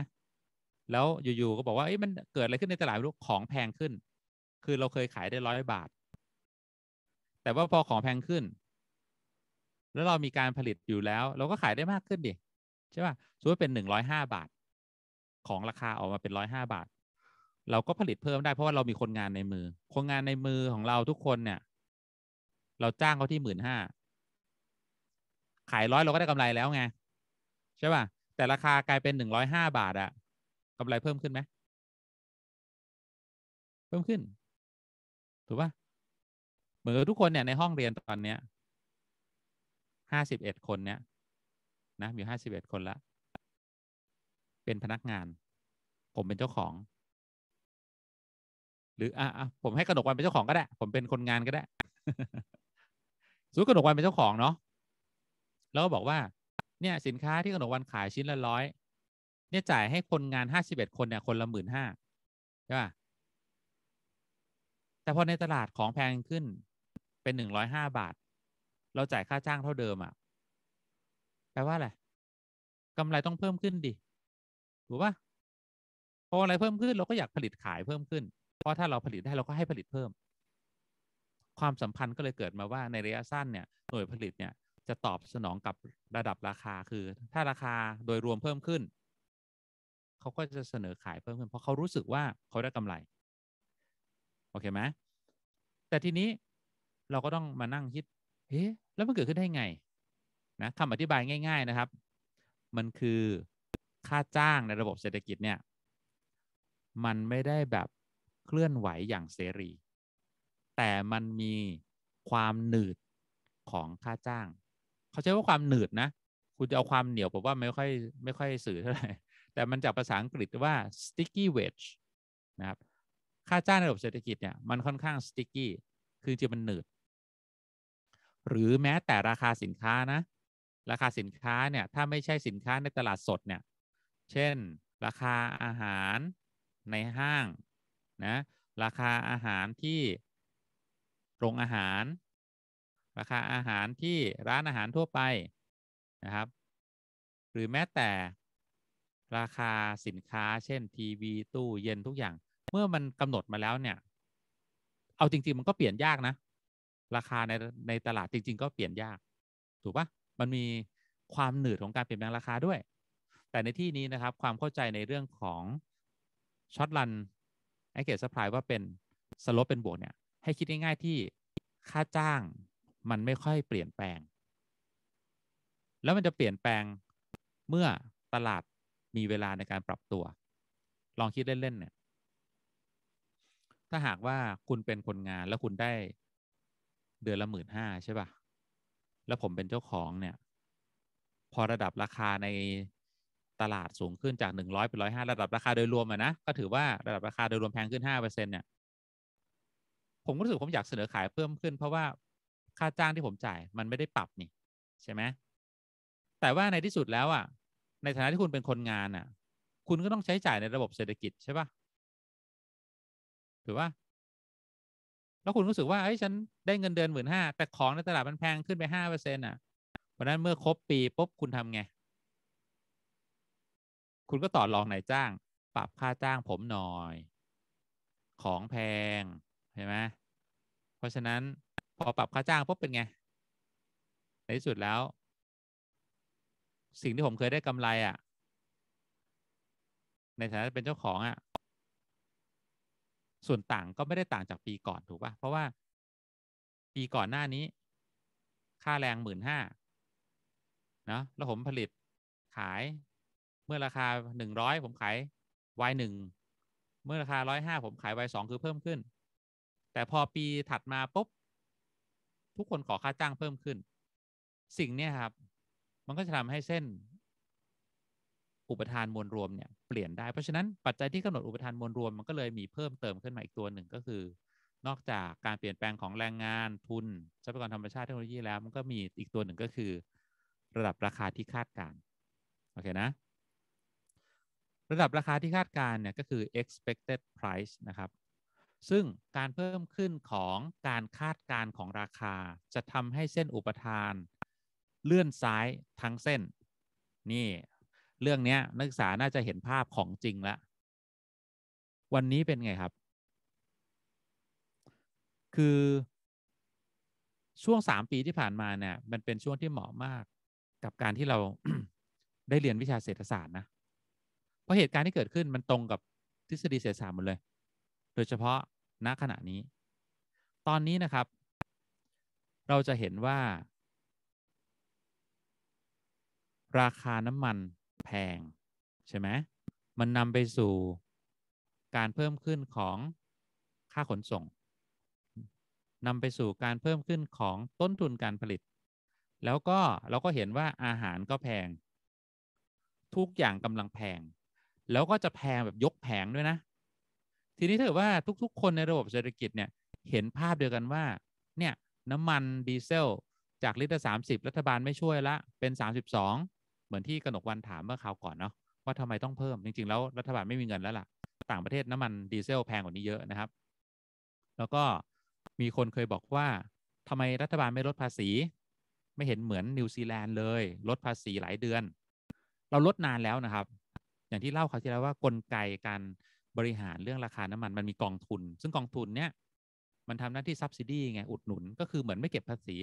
แล้วอยู่ๆก็บอกว่าเอ้มันเกิดอะไรขึ้นในตลาดไม่รู้ของแพงขึ้น คือเราเคยขายได้ร้อยบาท แต่ว่าพอของแพงขึ้น แล้วเรามีการผลิตอยู่แล้ว เราก็ขายได้มากขึ้นดิใช่ป่ะสมมติเป็นหนึ่งร้อยห้าบาท ของราคาออกมาเป็นร้อยห้าบาท เราก็ผลิตเพิ่มได้เพราะว่าเรามีคนงานในมือ คนงานในมือของเราทุกคนเนี่ย เราจ้างเขาที่หมื่นห้า ขายร้อยเราก็ได้กำไรแล้วไงใช่ป่ะ แต่ราคากลายเป็นหนึ่งร้อยห้าบาทอะกำไรเพิ่มขึ้นไหมเพิ่มขึ้น ถูกปะเหมือนทุกคนเนี่ยในห้องเรียนตอนเนี้ยห้าสิบเอ็ดคนเนี้ยนะ มีห้าสิบเอ็ดคนละ เป็นพนักงาน ผมเป็นเจ้าของ หรืออ่ะผมให้กหนกวันเป็นเจ้าของก็ได้ ผมเป็นคนงานก็ได้สู้กหนกวันเป็นเจ้าของเนาะ แล้วก็บอกว่า เนี่ยสินค้าที่กหนกวันขายชิ้นละร้อยเนี่ยจ่ายให้คนงานห้าสิบเอ็ดคนเนี่ยคนละหมื่นห้าใช่ป่ะ แต่พอในตลาดของแพงขึ้น เป็นหนึ่งร้อยห้าบาท เราจ่ายค่าจ้างเท่าเดิมอะ่ะแปลว่าอะไรกำไรต้องเพิ่มขึ้นดิถูกป่ะพออะไรเพิ่มขึ้น เราก็อยากผลิตขายเพิ่มขึ้น เพราะถ้าเราผลิตได้เราก็ให้ผลิตเพิ่ม ความสัมพันธ์ก็เลยเกิดมาว่าในระยะสั้นเนี่ย หน่วยผลิตเนี่ย จะตอบสนองกับระดับราคาคือ ถ้าราคาโดยรวมเพิ่มขึ้นเขาก็จะเสนอขายเพิ่มขึ้นเพราะเขารู้สึกว่าเขาได้กำไรโอเคไหมแต่ทีนี้เราก็ต้องมานั่งคิดเฮ้แล้วมันเกิดขึ้นได้ไงนะคำอธิบายง่าย ๆนะครับ มันคือค่าจ้างในระบบเศรษฐกิจเนี่ย มันไม่ได้แบบเคลื่อนไหวอย่างเสรี แต่มันมีความหนืดของค่าจ้าง เขาใช้ว่าความหนืดนะ คุณจะเอาความเหนียวผมว่าไม่ค่อยไม่ค่อยสื่อเท่าไหร่แต่มันจากภาษาอังกฤษว่า sticky wage นะครับ ค่าจ้างในระบบเศรษฐกิจเนี่ยมันค่อนข้าง sticky คือจริงมันหนืด หรือแม้แต่ราคาสินค้า นะ ราคาสินค้าเนี่ยถ้าไม่ใช่สินค้าในตลาดสดเนี่ย เช่นราคาอาหารในห้างนะ ราคาอาหารที่โรงอาหาร ราคาอาหารที่ร้านอาหารทั่วไปนะครับ หรือแม้แต่ราคาสินค้าเช่นทีวีตู้เย็นทุกอย่างเมื่อมันกำหนดมาแล้วเนี่ยเอาจริงๆมันก็เปลี่ยนยากนะราคาในในตลาดจริงๆก็เปลี่ยนยากถูกปะมันมีความหนืดของการเปลี่ยนแปลงราคาด้วยแต่ในที่นี้นะครับความเข้าใจในเรื่องของช็อตลันไอเกตสป라이ว่าเป็นสลบเป็นบวกเนี่ยให้คิดง่ายๆที่ค่าจ้างมันไม่ค่อยเปลี่ยนแปลงแล้วมันจะเปลี่ยนแปลงเมื่อตลาดมีเวลาในการปรับตัว ลองคิดเล่นๆเนี่ย ถ้าหากว่าคุณเป็นคนงานแล้วคุณได้เดือนละหมื่นห้าใช่ป่ะแล้วผมเป็นเจ้าของเนี่ย พอระดับราคาในตลาดสูงขึ้นจากหนึ่งร้อยเป็นร้อยห้าระดับราคาโดยรวมอะนะก็ถือว่าระดับราคาโดยรวมแพงขึ้นห้าเปอร์เซ็นเนี่ยผมก็รู้สึกผมอยากเสนอขายเพิ่มขึ้น เพราะว่าค่าจ้างที่ผมจ่ายมันไม่ได้ปรับนี่ใช่ไหม แต่ว่าในที่สุดแล้วอ่ะในฐานะที่คุณเป็นคนงานอ่ะ คุณก็ต้องใช้จ่ายในระบบเศรษฐกิจใช่ปะ่ะถือว่า แล้วคุณรู้สึกว่าเฮ้ยฉันได้เงินเดือนหมื่นห้าแต่ของในตลาดมันแพงขึ้นไปห้าเปอร์เซ็นต์อ่ะวันนั้นเมื่อครบปีปุ๊บ คุณทำไง คุณก็ต่อรองนายจ้าง ปรับค่าจ้างผมหน่อย ของแพงใช่ไหมเพราะฉะนั้นพอปรับค่าจ้างปุ๊บเป็นไง ในที่สุดแล้วสิ่งที่ผมเคยได้กำไรอะ่ะ ในฐานะเป็นเจ้าของอะ่ะ ส่วนต่างก็ไม่ได้ต่างจากปีก่อนถูกปะ่ะ เพราะว่าปีก่อนหน้านี้ ค่าแรงหมื่นห้าเนาะแล้วผมผลิตขายเมื่อราคาหนึ่งร้อยผมขายวายหนึ่ง เมื่อราคาร้อยห้าผมขายวายสองคือเพิ่มขึ้น แต่พอปีถัดมาปุ๊บทุกคนขอค่าจ้างเพิ่มขึ้น สิ่งนี้ครับมันก็จะทำให้เส้นอุปทานมวลรวมเนี่ยเปลี่ยนได้ เพราะฉะนั้นปัจจัยที่กำหนดอุปทานมวลรวมมันก็เลยมีเพิ่มเติมขึ้นมาอีกตัวหนึ่งก็คือ นอกจากการเปลี่ยนแปลงของแรงงานทุนทรัพยากรธรรมชาติเทคโนโลยีแล้วมันก็มีอีกตัวหนึ่งก็คือ ระดับราคาที่คาดการโอเคนะระดับราคาที่คาดการเนี่ยก็คือ expected price นะครับซึ่งการเพิ่มขึ้นของการคาดการของราคาจะทำให้เส้นอุปทานเลื่อนซ้ายทั้งเส้นนี่เรื่องนี้นักศึกษาน่าจะเห็นภาพของจริงแล้ววันนี้เป็นไงครับ คือ ช่วงสามปีที่ผ่านมาเนี่ย มันเป็นช่วงที่เหมาะมาก กับการที่เราได้เรียนวิชาเศรษฐศาสตร์นะเพราะเหตุการณ์ที่เกิดขึ้นมันตรงกับทฤษฎีเศรษฐศาสตร์หมดเลย โดยเฉพาะณขณะนี้ ตอนนี้นะครับ เราจะเห็นว่าราคาน้ำมันแพงใช่ไหมมันนำไปสู่การเพิ่มขึ้นของค่าขนส่งนำไปสู่การเพิ่มขึ้นของต้นทุนการผลิต แล้วก็เราก็เห็นว่าอาหารก็แพง ทุกอย่างกำลังแพง แล้วก็จะแพงแบบยกแผงด้วยนะ ทีนี้ถือว่าทุกๆ คนในระบบเศรษฐกิจเนี่ย เห็นภาพเดียวกันว่า เนี่ยน้ำมันดีเซล จากลิตรสามสิบรัฐบาลไม่ช่วยละ เป็นสามสิบสองเหมือนที่ กนกวันถามเมื่อคราวก่อนเนาะว่าทำไมต้องเพิ่มจริงๆแล้วรัฐบาลไม่มีเงินแล้วล่ะ ต่างประเทศน้ำมันดีเซลแพงกว่านี้เยอะนะครับแล้วก็มีคนเคยบอกว่าทำไมรัฐบาลไม่ลดภาษี ไม่เห็นเหมือนนิวซีแลนด์เลย ลดภาษีหลายเดือน เราลดนานแล้วนะครับ อย่างที่เล่าเขาที่แล้วว่ากลไกการบริหารเรื่องราคาน้ำมันมันมีกองทุน ซึ่งกองทุนเนี้ยมันทำหน้าที่ซั b ซิดีไงอุดหนุนก็คือเหมือนไม่เก็บภาษี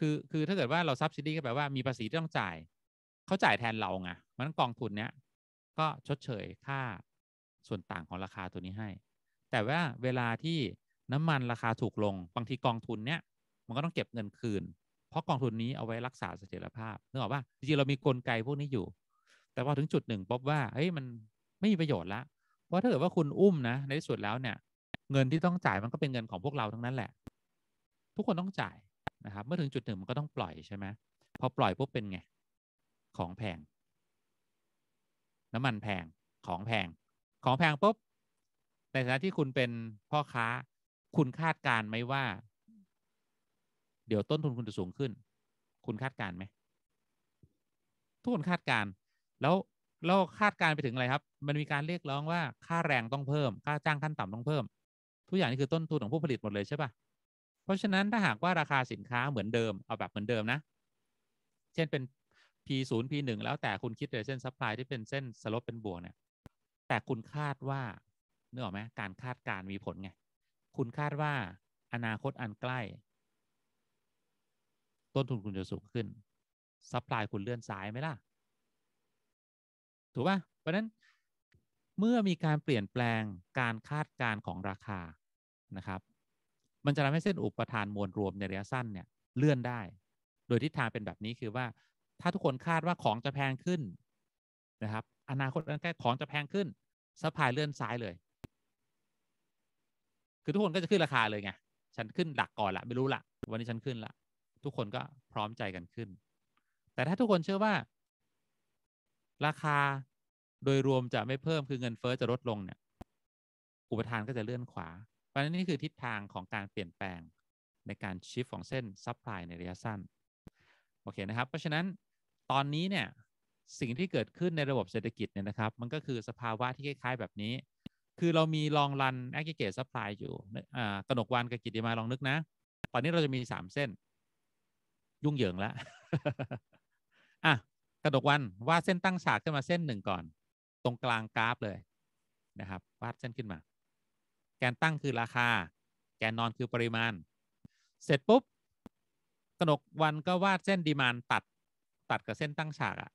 คือคือถ้าเกิดว่าเราซั b ซิดีก็แปลว่ามีภาษีที่ต้องจ่ายเขาจ่ายแทนเราไงมันกองทุนเนี้ยก็ชดเชยค่าส่วนต่างของราคาตัวนี้ให้ แต่ว่าเวลาที่น้ำมันราคาถูกลง บางทีกองทุนเนี้ยมันก็ต้องเก็บเงินคืน เพราะกองทุนนี้เอาไว้รักษาเสถียรภาพนึกออกป่ะจริงๆเรามีกลไกพวกนี้อยู่ แต่พอถึงจุดหนึ่งป๊บว่าเฮ้ยมันไม่มีประโยชน์ละเพราะถ้าเกิดว่าคุณอุ้มนะในที่สุดแล้วเนี่ย เงินที่ต้องจ่ายมันก็เป็นเงินของพวกเราทั้งนั้นแหละ ทุกคนต้องจ่ายนะครับ เมื่อถึงจุดหนึ่งมันก็ต้องปล่อยใช่ไหม พอปล่อยปุ๊บเป็นไงของแพง น้ำมันแพง ของแพง ของแพงปุ๊บในฐานะที่คุณเป็นพ่อค้าคุณคาดการไหมว่าเดี๋ยวต้นทุนคุณจะสูงขึ้น คุณคาดการไหมทุกคนคาดการ แล้วเราคาดการไปถึงอะไรครับ มันมีการเรียกร้องว่าค่าแรงต้องเพิ่ม ค่าจ้างขั้นต่ำต้องเพิ่ม ทุกอย่างนี่คือต้นทุนของผู้ผลิตหมดเลยใช่ปะเพราะฉะนั้นถ้าหากว่าราคาสินค้าเหมือนเดิม เอาแบบเหมือนเดิมนะ เช่นเป็น P0 P1 แล้วแต่คุณคิดเลยเส้นซัพพลายที่เป็นเส้นสลบเป็นบวกเนี่ยแต่คุณคาดว่าเนื้อออกไหมการคาดการมีผลไงคุณคาดว่าอนาคตอันใกล้ต้นทุนคุณจะสูงขึ้นซัพพลายคุณเลื่อนซ้ายไหมล่ะถูกป่ะเพราะนั้นเมื่อมีการเปลี่ยนแปลงการคาดการของราคานะครับ มันจะทำให้เส้นอุปทานมวลรวมในระยะสั้นเนี่ยเลื่อนได้ โดยทิศทางเป็นแบบนี้คือว่าถ้าทุกคนคาดว่าของจะแพงขึ้นนะครับ อนาคตนั้นแค่ของจะแพงขึ้นซัพพลายเลื่อนซ้ายเลย คือทุกคนก็จะขึ้นราคาเลยไง ฉันขึ้นดักก่อนละไม่รู้ละวันนี้ฉันขึ้นละทุกคนก็พร้อมใจกันขึ้น แต่ถ้าทุกคนเชื่อว่า ราคาโดยรวมจะไม่เพิ่มคือเงินเฟอ้อจะลดลงเนี่ย อุปทานก็จะเลื่อนขวาเพราะนั้นนี่คือทิศทางของการเปลี่ยนแปลงในการชิฟของเส้นซัพพลายในระยะสั้น โอเคนะครับ เพราะฉะนั้นตอนนี้เนี่ย สิ่งที่เกิดขึ้นในระบบเศรษฐกิจเนี่ยนะครับ มันก็คือสภาวะที่คล้าย ๆแบบนี้ คือเรามีลองรันแอคเกตซัพพลายอยู่กระหนกวันกับกิติมาลองนึกนะ ตอนนี้เราจะมีสามเส้น ยุ่งเหยิงแล้วอ่ะกระหนกวันวาดเส้นตั้งฉากขึ้นมาเส้นหนึ่งก่อน ตรงกลางกราฟเลยนะครับวาดเส้นขึ้นมา แกนตั้งคือราคา แกนนอนคือปริมาณ เสร็จปุ๊บกระหนกวันก็วาดเส้นดีมานตัดตัดกับเส้นตั้งฉากอะ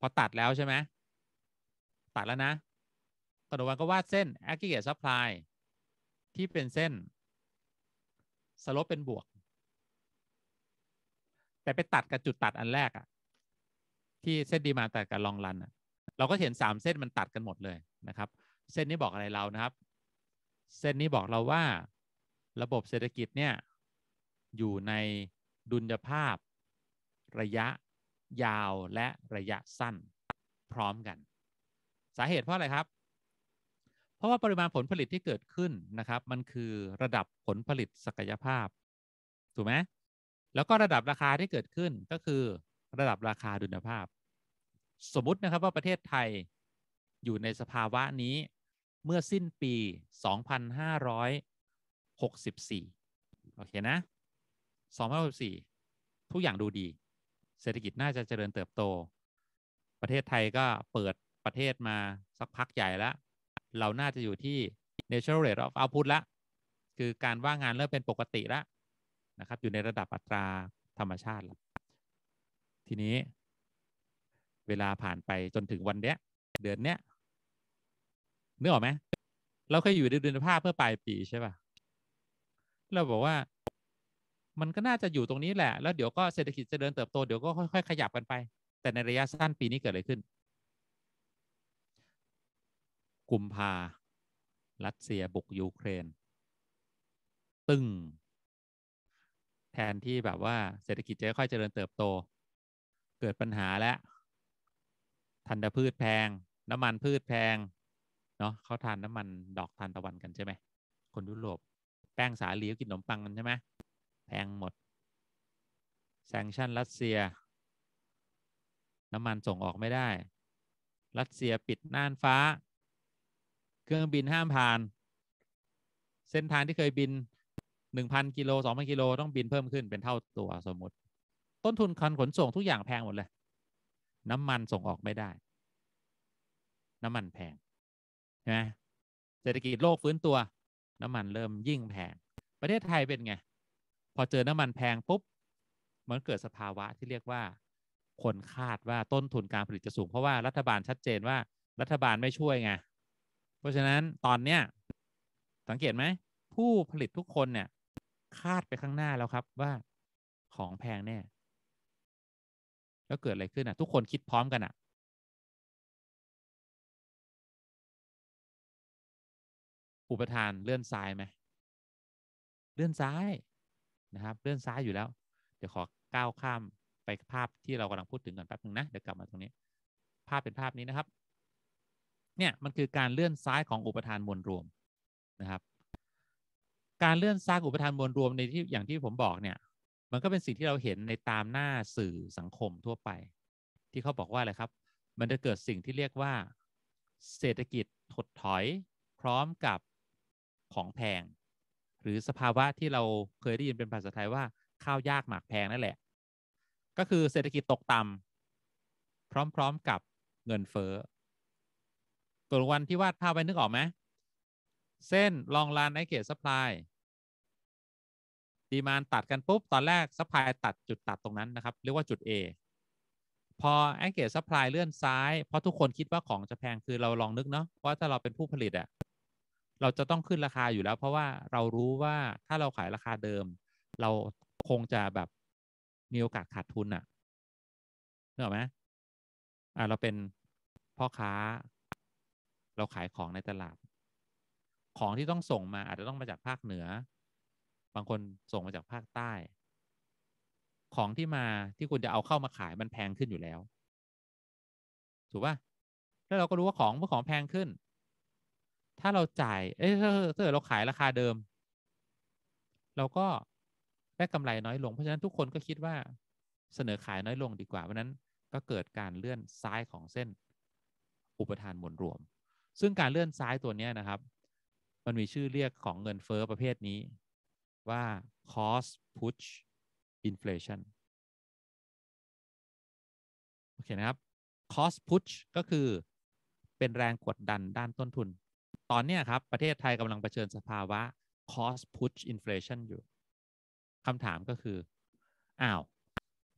พอตัดแล้วใช่ไหมตัดแล้วนะตอนวันก็วาดเส้น aggregate supply ที่เป็นเส้น สลบเป็นบวก แต่ไปตัดกับจุดตัดอันแรกอะที่เส้นดีมาตัดกับลองรันเราก็เห็นสามเส้นมันตัดกันหมดเลยนะครับเส้นนี้บอกอะไรเรานะครับ เส้นนี้บอกเราว่าระบบเศรษฐกิจเนี่ยอยู่ในดุลยภาพระยะยาวและระยะสั้นพร้อมกัน สาเหตุเพราะอะไรครับ เพราะว่าปริมาณผลผลิตที่เกิดขึ้นนะครับ มันคือระดับผลผลิตศักยภาพถูกไหมแล้วก็ระดับราคาที่เกิดขึ้นก็คือระดับราคาดุลภาพ สมมตินะครับว่าประเทศไทยอยู่ในสภาวะนี้ เมื่อสิ้นปี 2564 โอเคนะ 2564 ทุกอย่างดูดีเศรษฐกิจน่าจะเจริญเติบโต ประเทศไทยก็เปิดประเทศมาสักพักใหญ่แล้ว เราน่าจะอยู่ที่ natural rate of output ละคือการว่างงานเริ่มเป็นปกติแล้วนะครับ อยู่ในระดับอัตราธรรมชาติลทีนี้เวลาผ่านไปจนถึงวันเนี้ย เดือนเนี้ยนึกออกไหม เราเคยอยู่ในดุลภาพเพื่อปลายปีใช่ป่ะ เราบอกว่ามันก็น่าจะอยู่ตรงนี้แหละ แล้วเดี๋ยวก็เศรษฐกิจจะเดินเติบโต เดี๋ยวก็ค่อยๆขยับกันไป แต่ในระยะสั้นปีนี้เกิดอะไรขึ้น กุมภา รัสเซียบุกยูเครน ตึง แทนที่แบบว่าเศรษฐกิจจะค่อยเจริญเติบโต เกิดปัญหาแล้วธันพืชแพง น้ำมันพืชแพง เนาะเขาทานน้ำมันดอกทานตะวันกันใช่ไหม คนยุโรป แป้งสาลีกินขนมปังกันใช่ไหมแพงหมด แซงชั่นรัสเซีย น้ำมันส่งออกไม่ได้ รัสเซียปิด น่านฟ้า เครื่องบินห้าม ผ่าน เส้นทาง ที่เคยบิน 1,000กิโล2,000กิโลต้องบินเพิ่มขึ้นเป็นเท่าตัวสมมติ ต้นทุนการขนส่งทุกอย่างแพง หมด เลย น้ำมันส่งออกไม่ได้ น้ำมันแพงนะเศรษฐกิจโลกฟื้นตัว น้ำมันเริ่มยิ่งแพง ประเทศไทยเป็นไงพอเจอน้ำมันแพง ปุ๊บมันเกิดสภาวะที่เรียกว่า คนคาดว่าต้นทุนการผลิตจะสูงเพราะว่ารัฐบาลชัดเจนว่ารัฐบาลไม่ช่วยไงเพราะฉะนั้นตอนเนี้ยสังเกตไหม ผู้ผลิตทุกคนเนี่ย คาดไปข้างหน้าแล้วครับว่าของแพงแน่แล้วเกิดอะไรขึ้นอ่ะทุกคนคิดพร้อมกันอ่ะอุปทานเลื่อนซ้ายไหมเลื่อนซ้ายนะครับเลื่อนซ้ายอยู่แล้วเดี๋ยวขอก้าวข้ามไปภาพที่เรากำลังพูดถึงก่อนแป๊บนึงนะเดี๋ยวกลับมาตรงนี้ ภาพเป็นภาพนี้นะครับเนี่ยมันคือการเลื่อนซ้ายของอุปทานมวลรวมนะครับ การเลื่อนซ้ายอุปทานมวลรวมในที่อย่างที่ผมบอกเนี่ย มันก็เป็นสิ่งที่เราเห็นในตามหน้าสื่อสังคมทั่วไปที่เขาบอกว่าอะไรครับ มันจะเกิดสิ่งที่เรียกว่าเศรษฐกิจถดถอยพร้อมกับของแพงหรือสภาวะที่เราเคยได้ยินเป็นภาษาไทยว่าข้าวยากหมากแพงนั่นแหละก็คือเศรษฐกิจตกต่ำพร้อมๆกับเงินเฟ้อกลววันที่วาดภาพไว้นึกออกไหมเส้นลองลานไอเกตสป라이ดีมานตัดกันปุ๊บตอนแรกสป라이ตัดจุดตัดตรงนั้นนะครับเรียกว่าจุด A พอแอเกตสป라이เลื่อนซ้ายเพราะทุกคนคิดว่าของจะแพงคือเราลองนึกเนาะว่าถ้าเราเป็นผู้ผลิตอะเราจะต้องขึ้นราคาอยู่แล้ว เพราะว่าเรารู้ว่าถ้าเราขายราคาเดิม เราคงจะแบบมีโอกาสขาดทุนอะ่ะเนอไหมอ่าเราเป็นพ่อค้า เราขายของในตลาดของที่ต้องส่งมาอาจจะต้องมาจากภาคเหนือ บางคนส่งมาจากภาคใต้ ของที่มาที่คุณจะเอาเข้ามาขายมันแพงขึ้นอยู่แล้วถูกปะ่ะแล้วเราก็รู้ว่าของเมื่อของแพงขึ้นถ้าเราจ่าย เอ้ยถ้าเกิดเราขายราคาเดิม เราก็ได้กำไรน้อยลง เพราะฉะนั้นทุกคนก็คิดว่าเสนอขายน้อยลงดีกว่า เพราะนั้นก็เกิดการเลื่อนซ้ายของเส้นอุปทานมวลรวม ซึ่งการเลื่อนซ้ายตัวนี้นะครับ มันมีชื่อเรียกของเงินเฟอ้อประเภทนี้ ว่า cost push inflation โอเคนะครับ cost push ก็คือเป็นแรงกดดันด้านต้นทุนตอนนี้ครับ ประเทศไทยกำลังเผชิญสภาวะ cost push inflation อยู่คำถามก็คือ อ้าว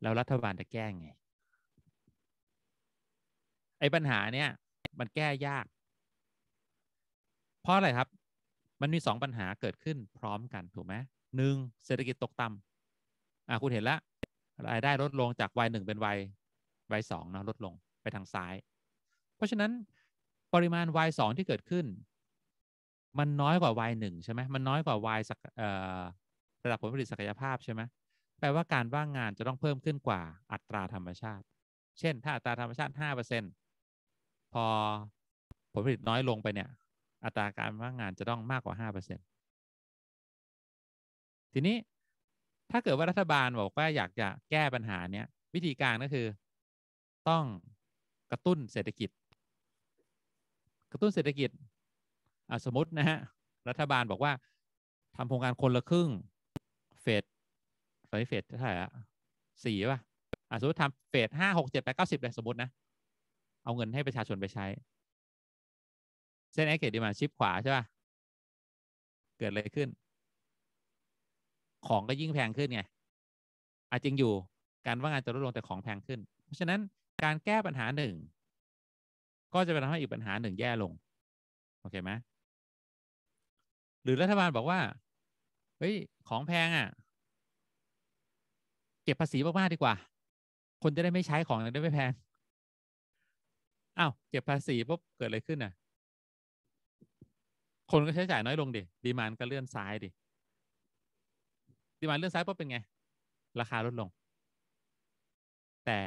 แล้วรัฐบาลจะแก้ไง ไอ้ปัญหาเนี้ยมันแก้ยาก เพราะอะไรครับ มันมีสองปัญหาเกิดขึ้นพร้อมกัน ถูกไหมหนึ่งเศรษฐกิจตกต่ำอ่ะคุณเห็นละรายได้ลดลงจากวัยหนึ่งเป็นวัยวัยสองนะลดลงไปทางซ้าย เพราะฉะนั้นปริมาณวัยสองที่เกิดขึ้นมันน้อยกว่า y หนึ่งใช่ไหม มันน้อยกว่า y สักระดับผลผลิตศักยภาพใช่ไหมแปลว่าการว่างงานจะต้องเพิ่มขึ้นกว่าอัตราธรรมชาติ เช่น ถ้าอัตราธรรมชาติห้าเปอร์เซ็นพอผลผลิตน้อยลงไปเนี่ยอัตราการว่างงานจะต้องมากกว่าห้าเปอร์เซ็นทีนี้ถ้าเกิดว่ารัฐบาลบอกว่าอยากจะแก้ปัญหาเนี้ยวิธีการก็คือต้องกระตุ้นเศรษฐกิจ กระตุ้นเศรษฐกิจสมมตินะฮะ รัฐบาลบอกว่าทำโครงการคนละครึ่ง เฟสตอนนี้เฟสเท่าไหร่อะสี่ป่ะสมมติทำเฟสห้าหกเจ็ดแปดเก้าสิบเลยสมมตินะ เอาเงินให้ประชาชนไปใช้ เส้นแอเกตดีมาชิปขวาใช่ป่ะเกิดอะไรขึ้น ของก็ยิ่งแพงขึ้นไง อาจริงอยู่การว่างงานจะลดลงแต่ของแพงขึ้น เพราะฉะนั้นการแก้ปัญหาหนึ่ง ก็จะเป็นทำให้อีกปัญหาหนึ่งแย่ลงโอเคไหมหรือรัฐบาลบอกว่า เฮ้ย ของแพงอะ่ะ เก็บภาษีมากๆดีกว่า คนจะได้ไม่ใช้ของได้ไม่แพง อ้าว เก็บภาษีปุ๊บ เกิดอะไรขึ้นอ่ะ คนก็ใช้จ่ายน้อยลงดิ ดีมานก็เลื่อนซ้ายดิ ดีมานเลื่อนซ้ายปุ๊บเป็นไง ราคาลดลง แต่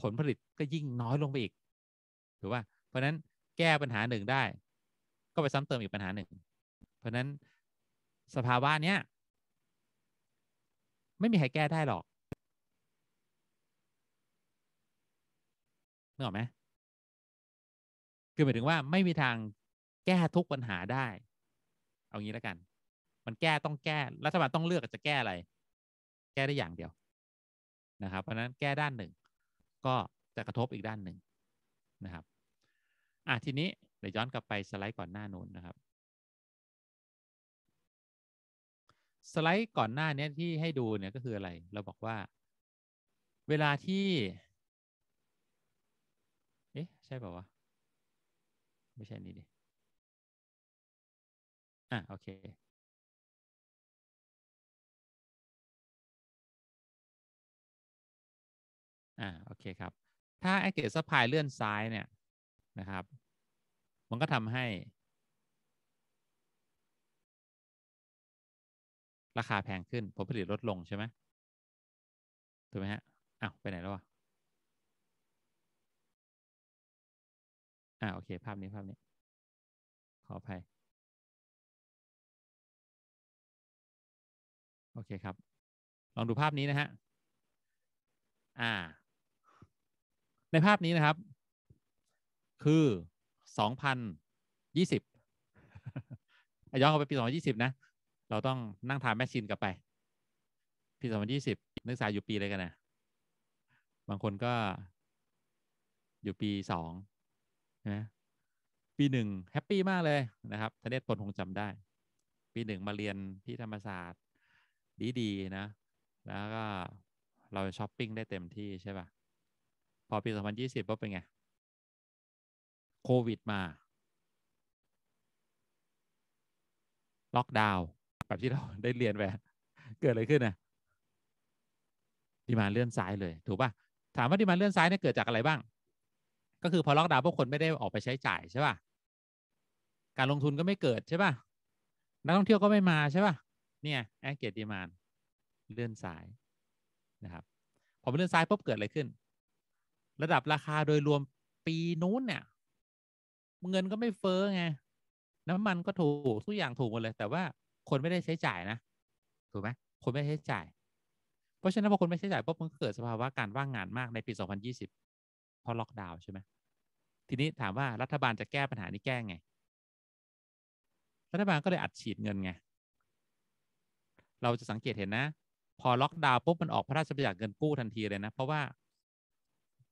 ผลผลิตก็ยิ่งน้อยลงไปอีกถือว่า เพราะนั้นแก้ปัญหาหนึ่งได้ ก็ไปซ้ำเติมอีกปัญหาหนึ่งเพราะนั้นสภาวะเนี้ย ไม่มีใครแก้ได้หรอกนึกออกไหมคือหมายถึงว่าไม่มีทางแก้ทุกปัญหาได้ เอางี้แล้วกัน มันแก้ต้องแก้รัฐบาลต้องเลือกจะแก้อะไร แก้ได้อย่างเดียวนะครับ เพราะนั้นแก้ด้านหนึ่งก็จะกระทบอีกด้านหนึ่งนะครับ อ่ะทีนี้เดี๋ยวย้อนกลับไปสไลด์ก่อนหน้านู้นนะครับสไลด์ก่อนหน้านี้ที่ให้ดูเนี่ยก็คืออะไร เราบอกว่า เวลาที่ เอ๊ะใช่ป่าวะไม่ใช่นี่ดิ อ่ะโอเค อ่าโอเคครับ ถ้าแอคเกตส t e s เลื่อนซ้ายเนี่ยนะครับ มันก็ทำให้ราคาแพงขึ้นผลผลิตลดลงใช่ไหมถูกไหมฮะอ้าวไปไหนแล้วอ่ะอ่าโอเค ภาพนี้ภาพนี้ ขออภัย โอเคครับ ลองดูภาพนี้นะฮะอ่า ในภาพนี้นะครับ คือสองพันยี่สิบย้อนเข้าไป ปีสองพันยี่สิบนะเราต้องนั่งทานแมชชีนกลับไป ปีสองพันยี่สิบนักศึกษาอยู่ปีอะไรกันนะบางคนก็ อยู่ปีสองนะปีหนึ่งแฮปปี้มากเลยนะครับ ทะเนศพลคงจำได้ ปีหนึ่งมาเรียนที่ธรรมศาสตร์ดี ๆ นะ แล้วก็เราช้อปปิ้ง ได้เต็มที่ใช่ปะ่ะ พอปีสองพันยี่สิบก็ เป็น ไง โควิดมา ล็อกดาวน์แบบที่เราได้เรียนไปเกิดอะไรขึ้นนะดีมาเลื่อนซ้ายเลย ถูกป่ะ ถามว่าดีมาเลื่อนซ้ายเนี่ยเกิดจากอะไรบ้าง ก็คือพอล็อกดาวน์พวกคนไม่ได้ออกไปใช้จ่ายใช่ป่ะ การลงทุนก็ไม่เกิดใช่ป่ะ นักท่องเที่ยวก็ไม่มาใช่ป่ะ เนี่ยแอคเกตดีมานเลื่อนซ้ายนะครับพอเลื่อนซ้ายปุ๊บเกิดอะไรขึ้น ระดับราคาโดยรวมปีนู้นเนี่ย เงินก็ไม่เฟ้อไง น้ำมันก็ถูก ทุกอย่างถูกหมดเลย แต่ว่าคนไม่ได้ใช้จ่ายนะถูกไหมคนไม่ใช้จ่าย เพราะฉะนั้นพอคนไม่ใช้จ่ายปุ๊บมันเกิดสภาวะการว่างงานมากในปี 2020 พอล็อกดาวน์ใช่ไหมทีนี้ถามว่ารัฐบาลจะแก้ปัญหานี้แก้ไง รัฐบาลก็เลยอัดฉีดเงินไง เราจะสังเกตเห็นนะ พอล็อกดาวน์ปุ๊บมันออกพระราชบัญญัติเงินกู้ทันทีเลยนะ เพราะว่า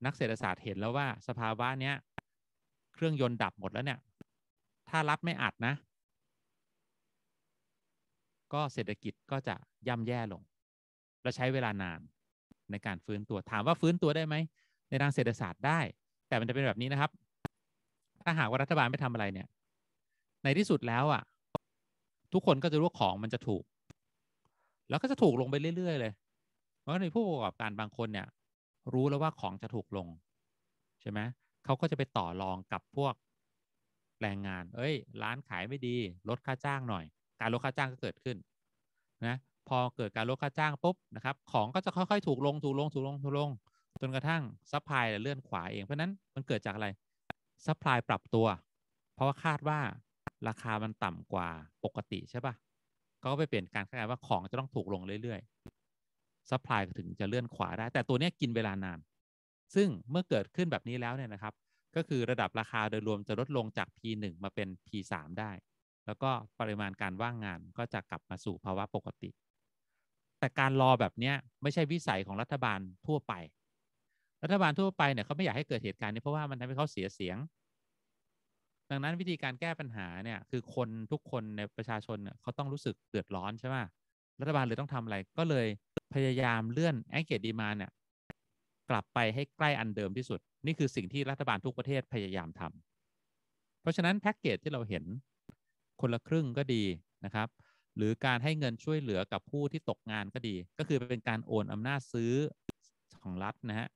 นักเศรษฐศาสตร์เห็นแล้วว่าสภาวะเนี้ยเครื่องยนต์ดับหมดแล้วเนี่ย ถ้ารับไม่อัดนะก็เศรษฐกิจก็จะย่ำแย่ลงเราใช้เวลานาน ในการฟื้นตัว ถามว่าฟื้นตัวได้ไหม ในทางเศรษฐศาสตร์ได้ แต่มันจะเป็นแบบนี้นะครับ ถ้าหากว่ารัฐบาลไม่ทำอะไรเนี่ย ในที่สุดแล้วอ่ะ ทุกคนก็จะรู้ของมันจะถูก แล้วก็จะถูกลงไปเรื่อยๆเลย เพราะในผู้ประกอบการบางคนเนี่ย รู้แล้วว่าของจะถูกลง ใช่ไหมเขาก็จะไปต่อรองกับพวกแรงงาน เอ้ยร้านขายไม่ดี ลดค่าจ้างหน่อยการลดค่าจ้างก็เกิดขึ้นนะ พอเกิดการลดค่าจ้างปุ๊บนะครับ ของก็จะค่อยๆ ถูกลง ถูกลง ถูกลง ถูกลง จนกระทั่งซัพพลายเลื่อนขวาเอง เพราะนั้นมันเกิดจากอะไรซัพพลายปรับตัว เพราะว่าคาดว่าราคามันต่ำกว่าปกติใช่ปะก็ไปเปลี่ยนการคาดว่าของจะต้องถูกลงเรื่อยๆซัพพลายถึงจะเลื่อนขวาได้ แต่ตัวนี้กินเวลานาน ซึ่งเมื่อเกิดขึ้นแบบนี้แล้วเนี่ยนะครับ ก็คือระดับราคาโดยรวมจะลดลงจาก P1 มาเป็น P3 ได้แล้วก็ปริมาณการว่างงานก็จะกลับมาสู่ภาวะปกติ แต่การรอแบบนี้ไม่ใช่วิสัยของรัฐบาลทั่วไป รัฐบาลทั่วไปเนี่ยเขาไม่อยากให้เกิดเหตุการณ์นี้เพราะว่ามันทำให้เขาเสียเสียง ดังนั้นวิธีการแก้ปัญหาเนี่ยคือคนทุกคนในประชาชนเนี่ยเขาต้องรู้สึกเดือดร้อนใช่ไหม รัฐบาลเลยต้องทำอะไรก็เลยพยายามเลื่อนแอนเกตดีมาเนี่ยกลับไปให้ใกล้อันเดิมที่สุด นี่คือสิ่งที่รัฐบาลทุกประเทศพยายามทำ เพราะฉะนั้นแพ็กเกจที่เราเห็นคนละครึ่งก็ดีนะครับ หรือการให้เงินช่วยเหลือกับผู้ที่ตกงานก็ดี ก็คือเป็นการโอนอำนาจซื้อของรัฐนะฮะ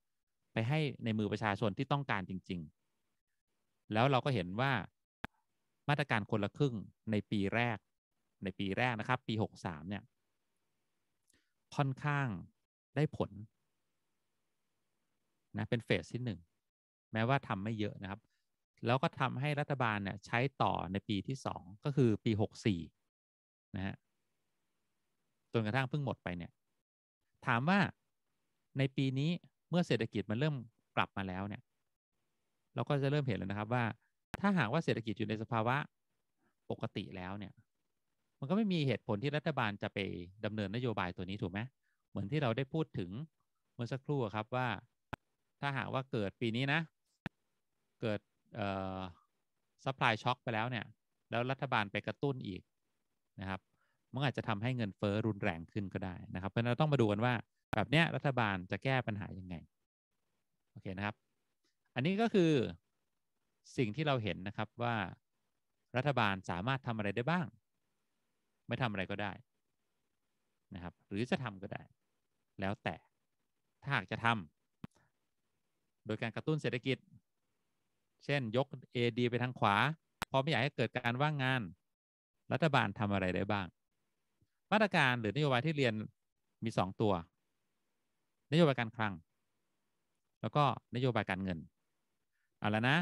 ไปให้ในมือประชาชนที่ต้องการจริงๆ แล้วเราก็เห็นว่ามาตรการคนละครึ่งในปีแรกในปีแรกนะครับ ปี 63เนี่ยค่อนข้างได้ผลนะเป็นเฟสที่หนึ่งแม้ว่าทำไม่เยอะนะครับแล้วก็ทำให้รัฐบาลเนี่ยใช้ต่อในปีที่สองก็คือปีหกสี่นะฮะ จนกระทั่งเพิ่งหมดไปเนี่ย ถามว่าในปีนี้เมื่อเศรษฐกิจมันเริ่มกลับมาแล้วเนี่ย เราก็จะเริ่มเห็นแล้วนะครับว่าถ้าหากว่าเศรษฐกิจอยู่ในสภาวะปกติแล้วเนี่ย มันก็ไม่มีเหตุผลที่รัฐบาลจะไปดำเนินนโยบายตัวนี้ถูกไหมเหมือนที่เราได้พูดถึงเมื่อสักครู่ครับว่า ถ้าหากว่าเกิดปีนี้นะเกิดซัพพลายช็อคไปแล้วเนี่ยแล้วรัฐบาลไปกระตุ้นอีกนะครับมันอาจจะทำให้เงินเฟอ้อรุนแรงขึ้นก็ได้นะครับเพราะเราต้องมาดูกันว่าแบบเนี้ยรัฐบาลจะแก้ปัญหายังไงโอเคนะครับ อันนี้ก็คือสิ่งที่เราเห็นนะครับว่ารัฐบาลสามารถทำอะไรได้บ้าง ไม่ทำอะไรก็ได้นะครับ หรือจะทำก็ได้ แล้วแต่ถ้าหากจะทำ โดยการกระตุ้นเศรษฐกิจเช่นยก AD ไปทางขวาเพราะไม่อยากให้เกิดการว่างงานรัฐบาลทำอะไรได้บ้าง มาตรการหรือนโยบายที่เรียนมี 2 ตัว นโยบายการคลัง แล้วก็นโยบายการเงิน เอาละนะ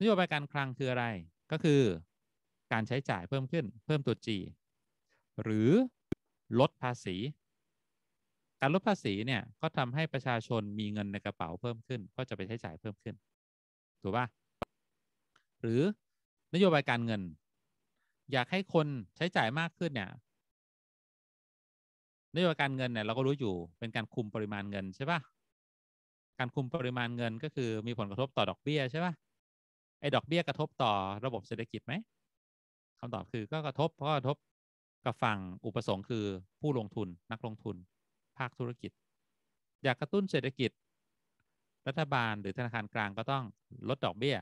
นโยบายการคลังคืออะไรก็คือการใช้จ่ายเพิ่มขึ้นเพิ่มตัว G หรือลดภาษี การลดภาษีเนี่ยก็ทำให้ประชาชนมีเงิน ในกระเป๋าเพิ่มขึ้น ก็จะไปใช้จ่ายเพิ่มขึ้นถูกปะหรือนโยบายการเงิน อยากให้คนใช้จ่ายมากขึ้นเนี่ย นโยบายการเงินเนี่ยเราก็รู้อยู่เป็นการคุมปริมาณเงินใช่ปะการคุมปริมาณเงินก็คือมีผลกระทบต่อดอกเบี้ยใช่ปะไอ้ดอกเบี้ยกระทบต่อระบบเศรษฐกิจไหมคำตอบคือก็กระทบ เพราะกระทบกับฝั่งอุปสงค์คือผู้ลงทุนนักลงทุน ภาคธุรกิจ อยากกระตุ้นเศรษฐกิจรัฐบาลหรือธนาคารกลางก็ต้องลดดอกเบี้ย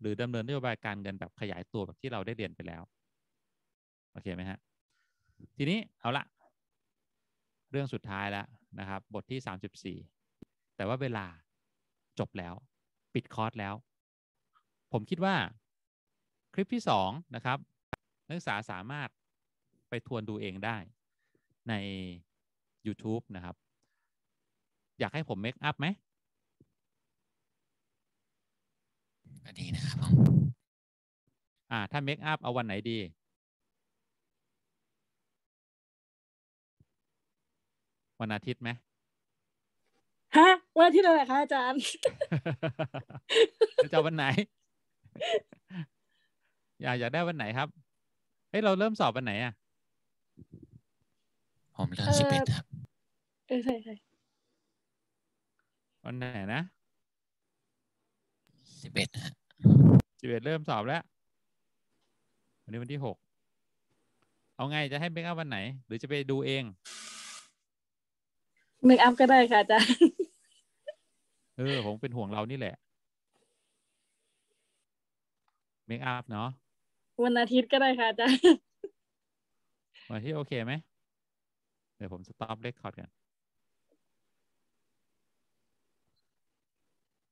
หรือดำเนินนโยบายการเงินแบบขยายตัวแบบที่เราได้เรียนไปแล้ว โอเคไหมฮะทีนี้เอาละเรื่องสุดท้ายแล้วนะครับ บทที่ 34 แต่ว่าเวลาจบแล้วปิดคอร์สแล้ว ผมคิดว่า คลิปที่ 2 นะครับ นักศึกษาสามารถไปทวนดูเองได้ ใน YouTube นะครับ อยากให้ผมเมคอัพไหมก็ดีนะครับผมอ่า ถ้าเมคอัพเอาวันไหนดี วันอาทิตย์ไหมฮะ วันอาทิตย์อะไรคะอาจารย์ จะวันไหน อยากอยากได้วันไหนครับเฮ้ยเราเริ่มสอบวันไหนอ่ะผมเริ่มสิบเอ็ดครับเออใช่ใช่วันไหนนะสิบเอ็ดฮะสิบเอ็ดเริ่มสอบ แล้ว วันนี้วันที่หกเอาไงจะให้เมคอัพวันไหน หรือจะไปดูเอง เมคอัพก็ได้ค่ะอาจารย์เออผมเป็นห่วงเรานี่แหละเมคอัพ เนาะวัน อาทิตย์ก็ได้ค่ะอาจารย์วันที่โอเคไหมเดี๋ยว ผมสต็อปเรคคอร์ดกัน